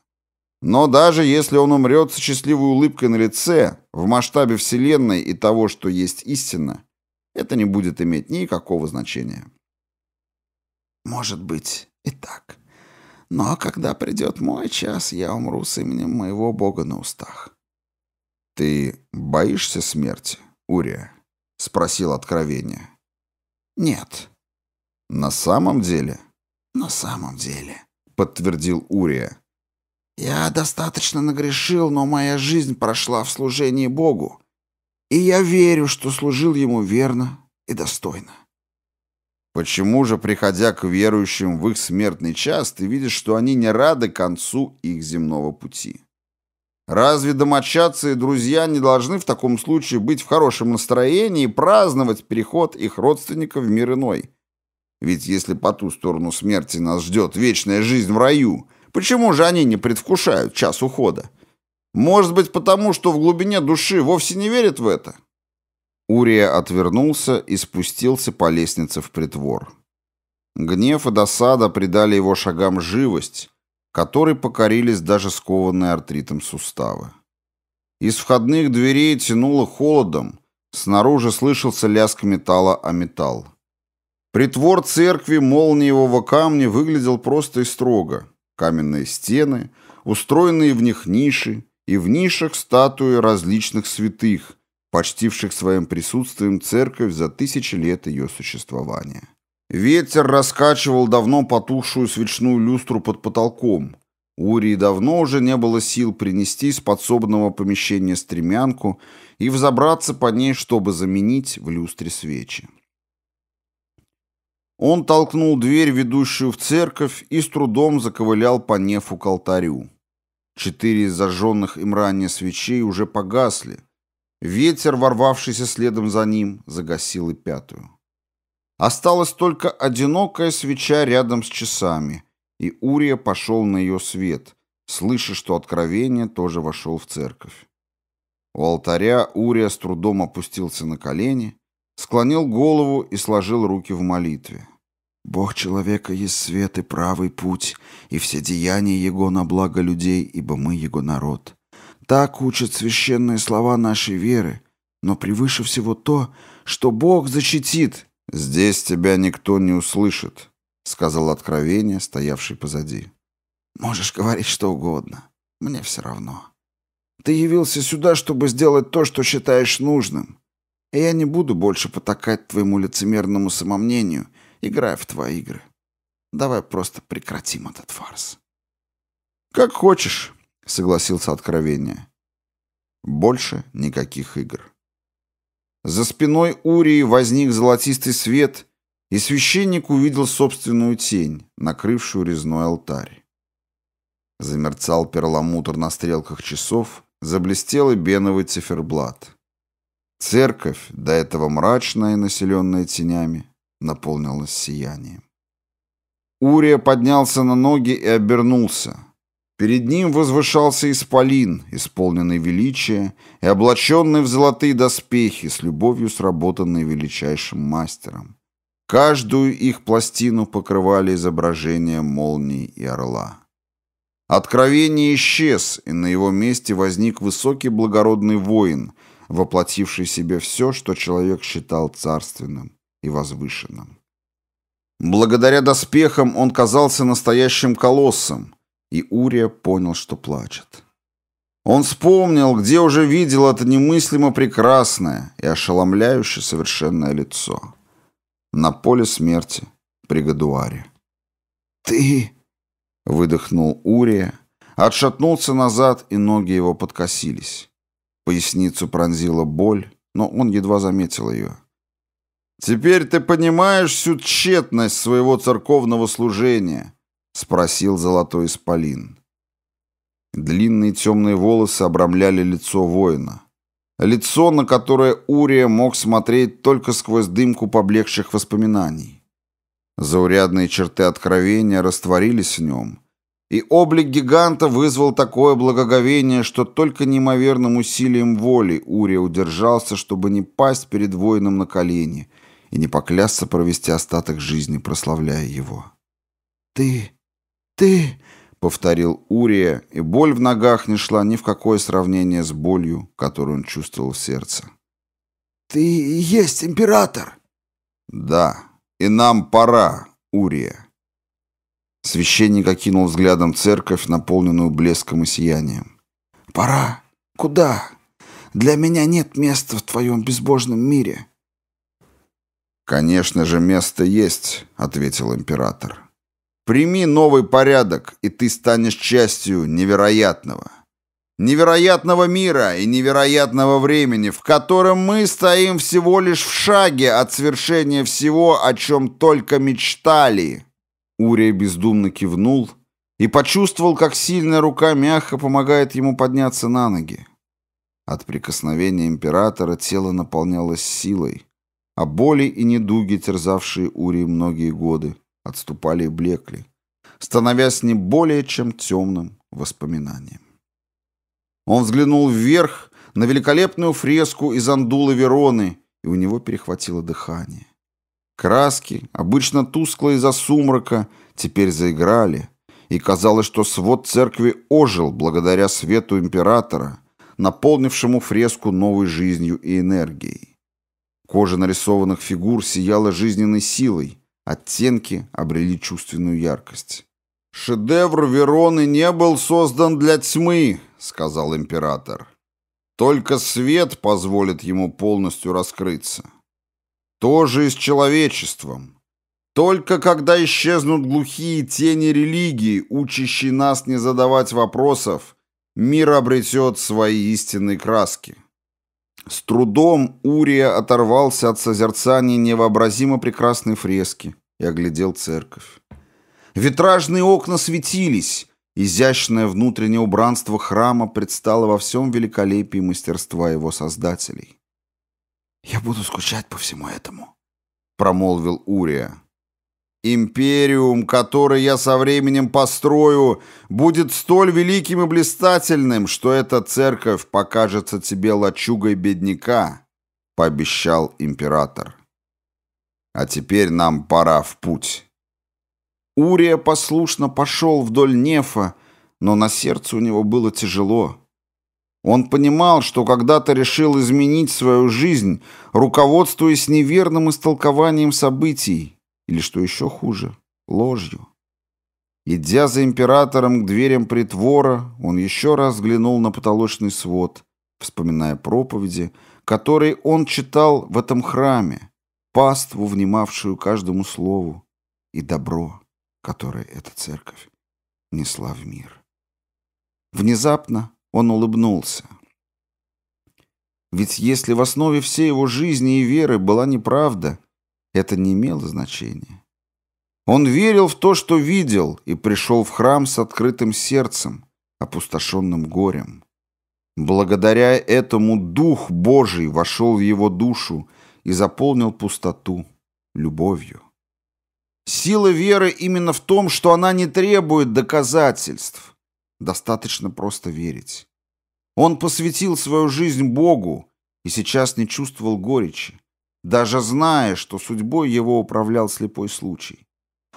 Но даже если он умрет с счастливой улыбкой на лице, в масштабе Вселенной и того, что есть истина, это не будет иметь никакого значения. Может быть и так. Но когда придет мой час, я умру с именем моего бога на устах». «Ты боишься смерти, Урия?» — спросил откровение. «Нет». «На самом деле?» «На самом деле», — подтвердил Урия. «Я достаточно нагрешил, но моя жизнь прошла в служении Богу, и я верю, что служил Ему верно и достойно». Почему же, приходя к верующим в их смертный час, ты видишь, что они не рады концу их земного пути? Разве домочадцы и друзья не должны в таком случае быть в хорошем настроении и праздновать переход их родственников в мир иной? Ведь если по ту сторону смерти нас ждет вечная жизнь в раю, почему же они не предвкушают час ухода? Может быть, потому что в глубине души вовсе не верят в это? Урия отвернулся и спустился по лестнице в притвор. Гнев и досада придали его шагам живость, которой покорились даже скованные артритом суставы. Из входных дверей тянуло холодом, снаружи слышался лязг металла о металл. Притвор церкви молниевого камня выглядел просто и строго. Каменные стены, устроенные в них ниши, и в нишах статуи различных святых, почтивших своим присутствием церковь за тысячи лет ее существования. Ветер раскачивал давно потухшую свечную люстру под потолком. У Урии давно уже не было сил принести из подсобного помещения стремянку и взобраться по ней, чтобы заменить в люстре свечи. Он толкнул дверь, ведущую в церковь, и с трудом заковылял по нефу к алтарю. Четыре зажженных им ранее свечей уже погасли, Ветер, ворвавшийся следом за ним, загасил и пятую. Осталась только одинокая свеча рядом с часами, и Урия пошел на ее свет, слыша, что откровение тоже вошел в церковь. У алтаря Урия с трудом опустился на колени, склонил голову и сложил руки в молитве. «Бог человека есть свет и правый путь, и все деяния Его на благо людей, ибо мы Его народ. Так учат священные слова нашей веры, но превыше всего то, что Бог защитит. «Здесь тебя никто не услышит», — сказал откровение, стоявший позади. «Можешь говорить что угодно. Мне все равно. Ты явился сюда, чтобы сделать то, что считаешь нужным. И я не буду больше потакать твоему лицемерному самомнению, играя в твои игры. Давай просто прекратим этот фарс». «Как хочешь» согласился откровение. Больше никаких игр. За спиной Урии возник золотистый свет, и священник увидел собственную тень, накрывшую резной алтарь. Замерцал перламутр на стрелках часов, заблестел и беновый циферблат. Церковь, до этого мрачная и населенная тенями, наполнилась сиянием. Урия поднялся на ноги и обернулся. Перед ним возвышался исполин, исполненный величия и облаченный в золотые доспехи, с любовью сработанные величайшим мастером. Каждую их пластину покрывали изображения молнии и орла. Откровение исчез, и на его месте возник высокий благородный воин, воплотивший себе все, что человек считал царственным и возвышенным. Благодаря доспехам он казался настоящим колоссом – и Урия понял, что плачет. Он вспомнил, где уже видел это немыслимо прекрасное и ошеломляющее совершенное лицо. На поле смерти при Гадуаре. «Ты...» — выдохнул Урия, отшатнулся назад, и ноги его подкосились. Поясницу пронзила боль, но он едва заметил ее. «Теперь ты понимаешь всю тщетность своего церковного служения», — спросил золотой исполин. Длинные темные волосы обрамляли лицо воина. Лицо, на которое Урия мог смотреть только сквозь дымку поблекших воспоминаний. Заурядные черты откровения растворились в нем, и облик гиганта вызвал такое благоговение, что только неимоверным усилием воли Урия удержался, чтобы не пасть перед воином на колени и не поклясться провести остаток жизни, прославляя его. «Ты...» «Ты...» — повторил Урия, и боль в ногах не шла ни в какое сравнение с болью, которую он чувствовал в сердце. «Ты и есть император!» «Да, и нам пора, Урия!» Священник окинул взглядом церковь, наполненную блеском и сиянием. «Пора! Куда? Для меня нет места в твоем безбожном мире!» «Конечно же, место есть», — ответил император. Прими новый порядок, и ты станешь частью невероятного. Невероятного мира и невероятного времени, в котором мы стоим всего лишь в шаге от свершения всего, о чем только мечтали. Урия бездумно кивнул и почувствовал, как сильная рука мягко помогает ему подняться на ноги. От прикосновения императора тело наполнялось силой, а боли и недуги, терзавшие Урии многие годы, отступали и блекли, становясь не более чем темным воспоминанием. Он взглянул вверх на великолепную фреску из Андулы Вероны, и у него перехватило дыхание. Краски, обычно тусклые из-за сумрака, теперь заиграли, и казалось, что свод церкви ожил благодаря свету императора, наполнившему фреску новой жизнью и энергией. Кожа нарисованных фигур сияла жизненной силой, Оттенки обрели чувственную яркость. «Шедевр Вероны не был создан для тьмы», — сказал император. «Только свет позволит ему полностью раскрыться. То же и с человечеством. Только когда исчезнут глухие тени религии, учащие нас не задавать вопросов, мир обретет свои истинные краски». С трудом Урия оторвался от созерцания невообразимо прекрасной фрески и оглядел церковь. Витражные окна светились, изящное внутреннее убранство храма предстало во всем великолепии мастерства его создателей. «Я буду скучать по всему этому», — промолвил Урия. Империум, который я со временем построю, будет столь великим и блистательным, что эта церковь покажется тебе лачугой бедняка, — пообещал император. А теперь нам пора в путь. Урия послушно пошел вдоль Нефа, но на сердце у него было тяжело. Он понимал, что когда-то решил изменить свою жизнь, руководствуясь неверным истолкованием событий, или, что еще хуже, ложью. Идя за императором к дверям притвора, он еще раз взглянул на потолочный свод, вспоминая проповеди, которые он читал в этом храме, паству, внимавшую каждому слову, и добро, которое эта церковь несла в мир. Внезапно он улыбнулся. Ведь если в основе всей его жизни и веры была неправда, это не имело значения. Он верил в то, что видел, и пришел в храм с открытым сердцем, опустошенным горем. Благодаря этому Дух Божий вошел в его душу и заполнил пустоту любовью. Сила веры именно в том, что она не требует доказательств. Достаточно просто верить. Он посвятил свою жизнь Богу и сейчас не чувствовал горечи даже зная, что судьбой его управлял слепой случай.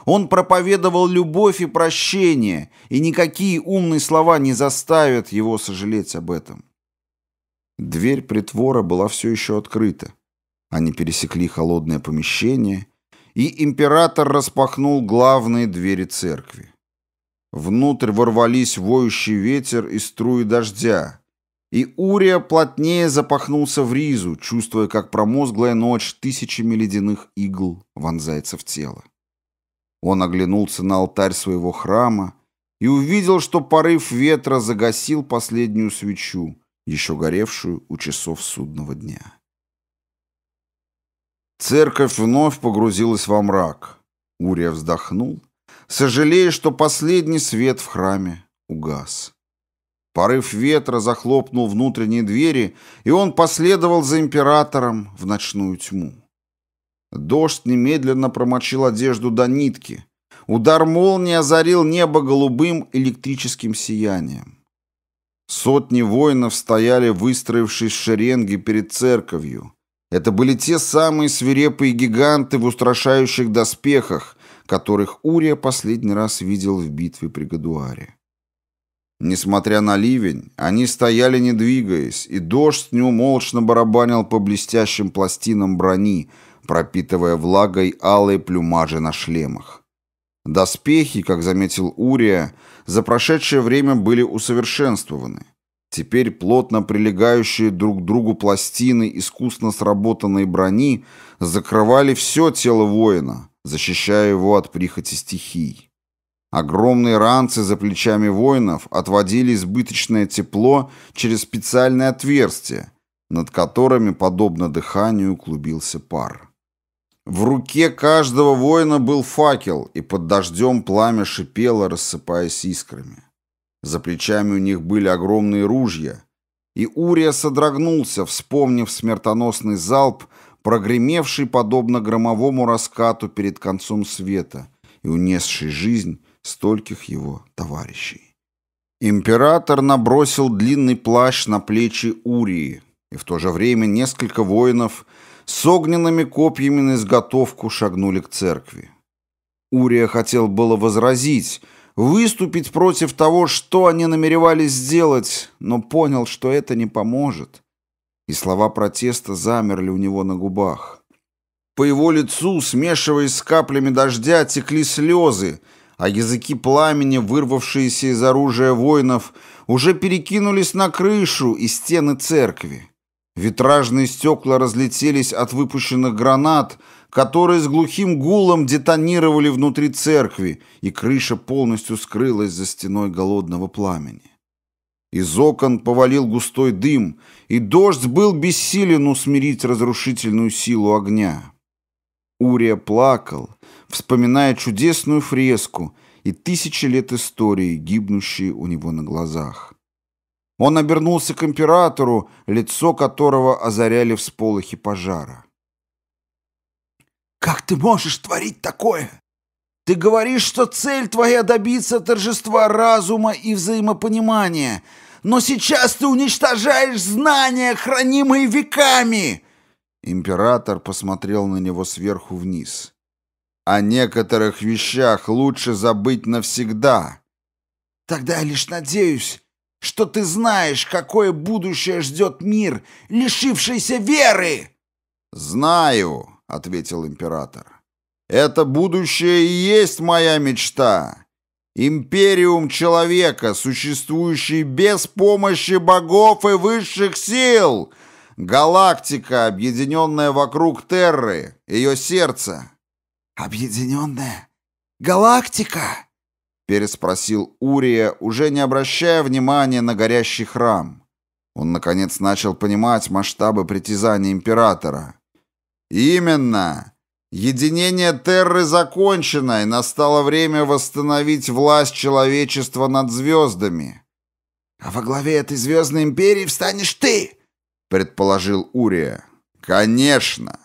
Он проповедовал любовь и прощение, и никакие умные слова не заставят его сожалеть об этом. Дверь притвора была все еще открыта. Они пересекли холодное помещение, и император распахнул главные двери церкви. Внутрь ворвались воющий ветер и струи дождя, и Урия плотнее запахнулся в ризу, чувствуя, как промозглая ночь тысячами ледяных игл вонзается в тело. Он оглянулся на алтарь своего храма и увидел, что порыв ветра загасил последнюю свечу, еще горевшую у часов судного дня. Церковь вновь погрузилась во мрак. Урия вздохнул, сожалея, что последний свет в храме угас. Порыв ветра захлопнул внутренние двери, и он последовал за императором в ночную тьму. Дождь немедленно промочил одежду до нитки. Удар молнии озарил небо голубым электрическим сиянием. Сотни воинов стояли, выстроившись в шеренги перед церковью. Это были те самые свирепые гиганты в устрашающих доспехах, которых Урия последний раз видел в битве при Гадуаре. Несмотря на ливень, они стояли не двигаясь, и дождь неумолчно барабанил по блестящим пластинам брони, пропитывая влагой алые плюмажи на шлемах. Доспехи, как заметил Урия, за прошедшее время были усовершенствованы. Теперь плотно прилегающие друг к другу пластины искусно сработанной брони закрывали все тело воина, защищая его от прихоти стихий. Огромные ранцы за плечами воинов отводили избыточное тепло через специальные отверстия, над которыми, подобно дыханию, клубился пар. В руке каждого воина был факел, и под дождем пламя шипело, рассыпаясь искрами. За плечами у них были огромные ружья, и Урия содрогнулся, вспомнив смертоносный залп, прогремевший подобно громовому раскату перед концом света и унесший жизнь стольких его товарищей. Император набросил длинный плащ на плечи Урии, и в то же время несколько воинов с огненными копьями на изготовку шагнули к церкви. Урия хотел было возразить, выступить против того, что они намеревались сделать, но понял, что это не поможет. И слова протеста замерли у него на губах. По его лицу, смешиваясь с каплями дождя, текли слезы, а языки пламени, вырвавшиеся из оружия воинов, уже перекинулись на крышу и стены церкви. Витражные стекла разлетелись от выпущенных гранат, которые с глухим гулом детонировали внутри церкви, и крыша полностью скрылась за стеной голодного пламени. Из окон повалил густой дым, и дождь был бессилен усмирить разрушительную силу огня. Урия плакал, вспоминая чудесную фреску и тысячи лет истории, гибнущие у него на глазах. Он обернулся к императору, лицо которого озаряли всполохи пожара. «Как ты можешь творить такое? Ты говоришь, что цель твоя добиться торжества разума и взаимопонимания, но сейчас ты уничтожаешь знания, хранимые веками!» Император посмотрел на него сверху вниз. О некоторых вещах лучше забыть навсегда. Тогда я лишь надеюсь, что ты знаешь, какое будущее ждет мир, лишившийся веры. Знаю, ответил император. Это будущее и есть моя мечта. Империум человека, существующий без помощи богов и высших сил. Галактика, объединенная вокруг Терры, ее сердце. «Объединенная галактика?» переспросил Урия, уже не обращая внимания на горящий храм. Он, наконец, начал понимать масштабы притязаний императора. «Именно! Единение Терры закончено, и настало время восстановить власть человечества над звездами». «А во главе этой звездной империи встанешь ты!» — предположил Урия. «Конечно!»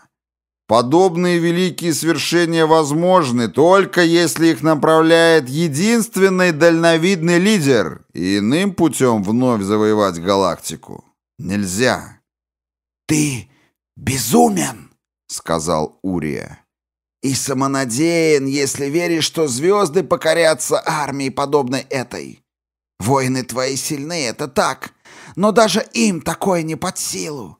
Подобные великие свершения возможны только если их направляет единственный дальновидный лидер, и иным путем вновь завоевать галактику нельзя. «Ты безумен!» — сказал Урия. «И самонадеян, если веришь, что звезды покорятся армии, подобной этой. Воины твои сильны, это так, но даже им такое не под силу».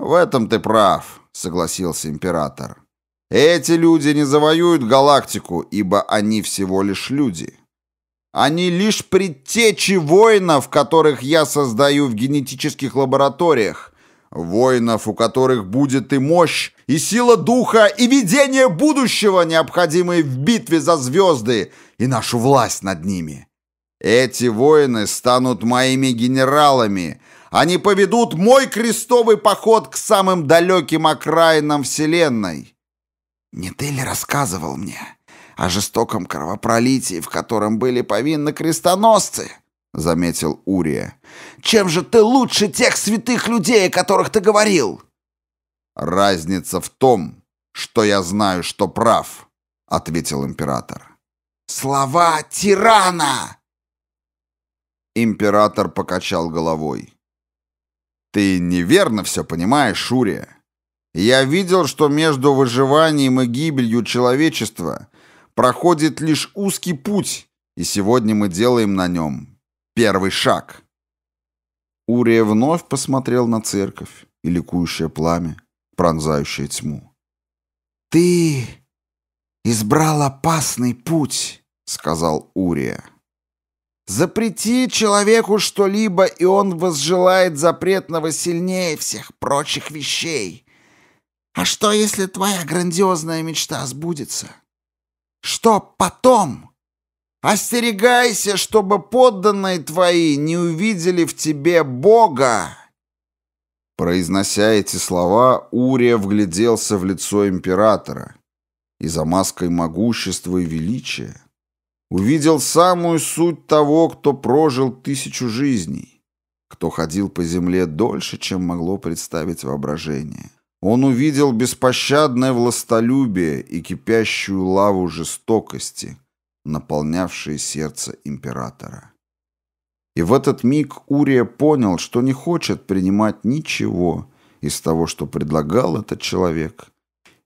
«В этом ты прав», согласился император. Эти люди не завоюют галактику, ибо они всего лишь люди. Они лишь предтечи воинов, которых я создаю в генетических лабораториях, воинов, у которых будет и мощь, и сила духа, и видение будущего, необходимые в битве за звезды и нашу власть над ними. Эти воины станут моими генералами — они поведут мой крестовый поход к самым далеким окраинам Вселенной. Не ты ли рассказывал мне о жестоком кровопролитии, в котором были повинны крестоносцы? — заметил Урия. «Чем же ты лучше тех святых людей, о которых ты говорил?» «Разница в том, что я знаю, что прав», — ответил император. «Слова тирана!» Император покачал головой. Ты неверно все понимаешь, Шурия. Я видел, что между выживанием и гибелью человечества проходит лишь узкий путь, и сегодня мы делаем на нем первый шаг. Урия вновь посмотрел на церковь и ликующее пламя, пронзающее тьму. «Ты избрал опасный путь», — сказал Урия. Запрети человеку что-либо, и он возжелает запретного сильнее всех прочих вещей. А что, если твоя грандиозная мечта сбудется? Что потом? Остерегайся, чтобы подданные твои не увидели в тебе Бога!» Произнося эти слова, Урия вгляделся в лицо императора, и за маской могущества и величия увидел самую суть того, кто прожил тысячу жизней, кто ходил по земле дольше, чем могло представить воображение. Он увидел беспощадное властолюбие и кипящую лаву жестокости, наполнявшие сердце императора. И в этот миг Урия понял, что не хочет принимать ничего из того, что предлагал этот человек,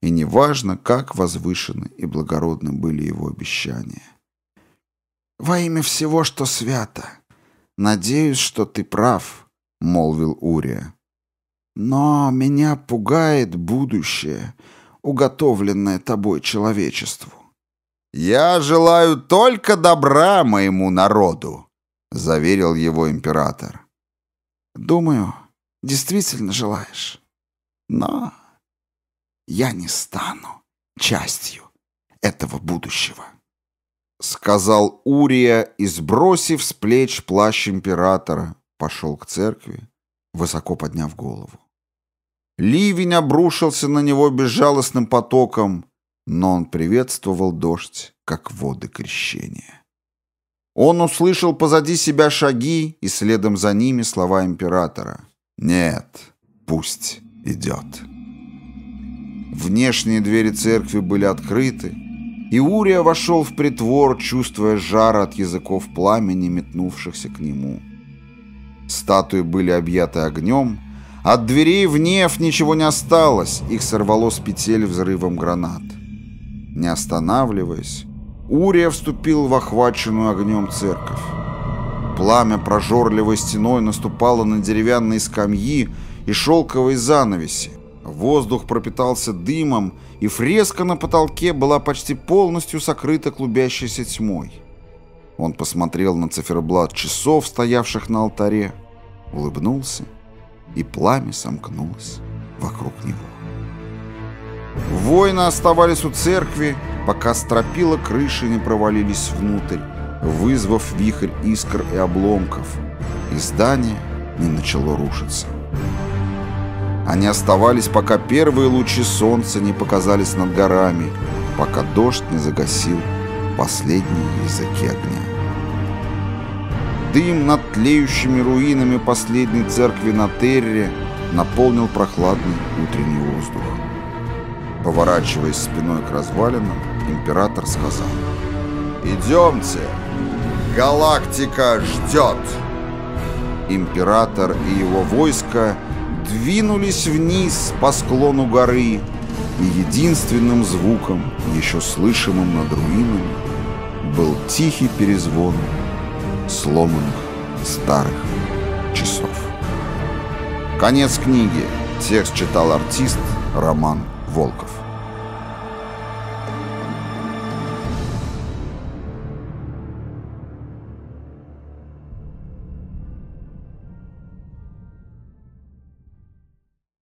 и неважно, как возвышены и благородны были его обещания во имя всего, что свято. Надеюсь, что ты прав, молвил Урия. Но меня пугает будущее, уготовленное тобой человечеству. Я желаю только добра моему народу, заверил его император. Думаю, действительно желаешь. Но я не стану частью этого будущего. — сказал Урия, и, сбросив с плеч плащ императора, пошел к церкви, высоко подняв голову. Ливень обрушился на него безжалостным потоком, но он приветствовал дождь, как воды крещения. Он услышал позади себя шаги и следом за ними слова императора. «Нет, пусть идет». Внешние двери церкви были открыты, и Урия вошел в притвор, чувствуя жар от языков пламени, метнувшихся к нему. Статуи были объяты огнем. От дверей в неф ничего не осталось, их сорвало с петель взрывом гранат. Не останавливаясь, Урия вступил в охваченную огнем церковь. Пламя прожорливой стеной наступало на деревянные скамьи и шелковые занавеси. Воздух пропитался дымом, и фреска на потолке была почти полностью сокрыта клубящейся тьмой. Он посмотрел на циферблат часов, стоявших на алтаре, улыбнулся, и пламя сомкнулось вокруг него. Воины оставались у церкви, пока стропила крыши не провалились внутрь, вызвав вихрь искр и обломков, и здание не начало рушиться. Они оставались, пока первые лучи солнца не показались над горами, пока дождь не загасил последние языки огня. Дым над тлеющими руинами последней церкви на Терре наполнил прохладный утренний воздух. Поворачиваясь спиной к развалинам, император сказал «Идемте! Галактика ждет!» Император и его войско – двинулись вниз по склону горы, и единственным звуком, еще слышимым над руинами, был тихий перезвон сломанных старых часов. Конец книги. Текст читал артист Роман Волков.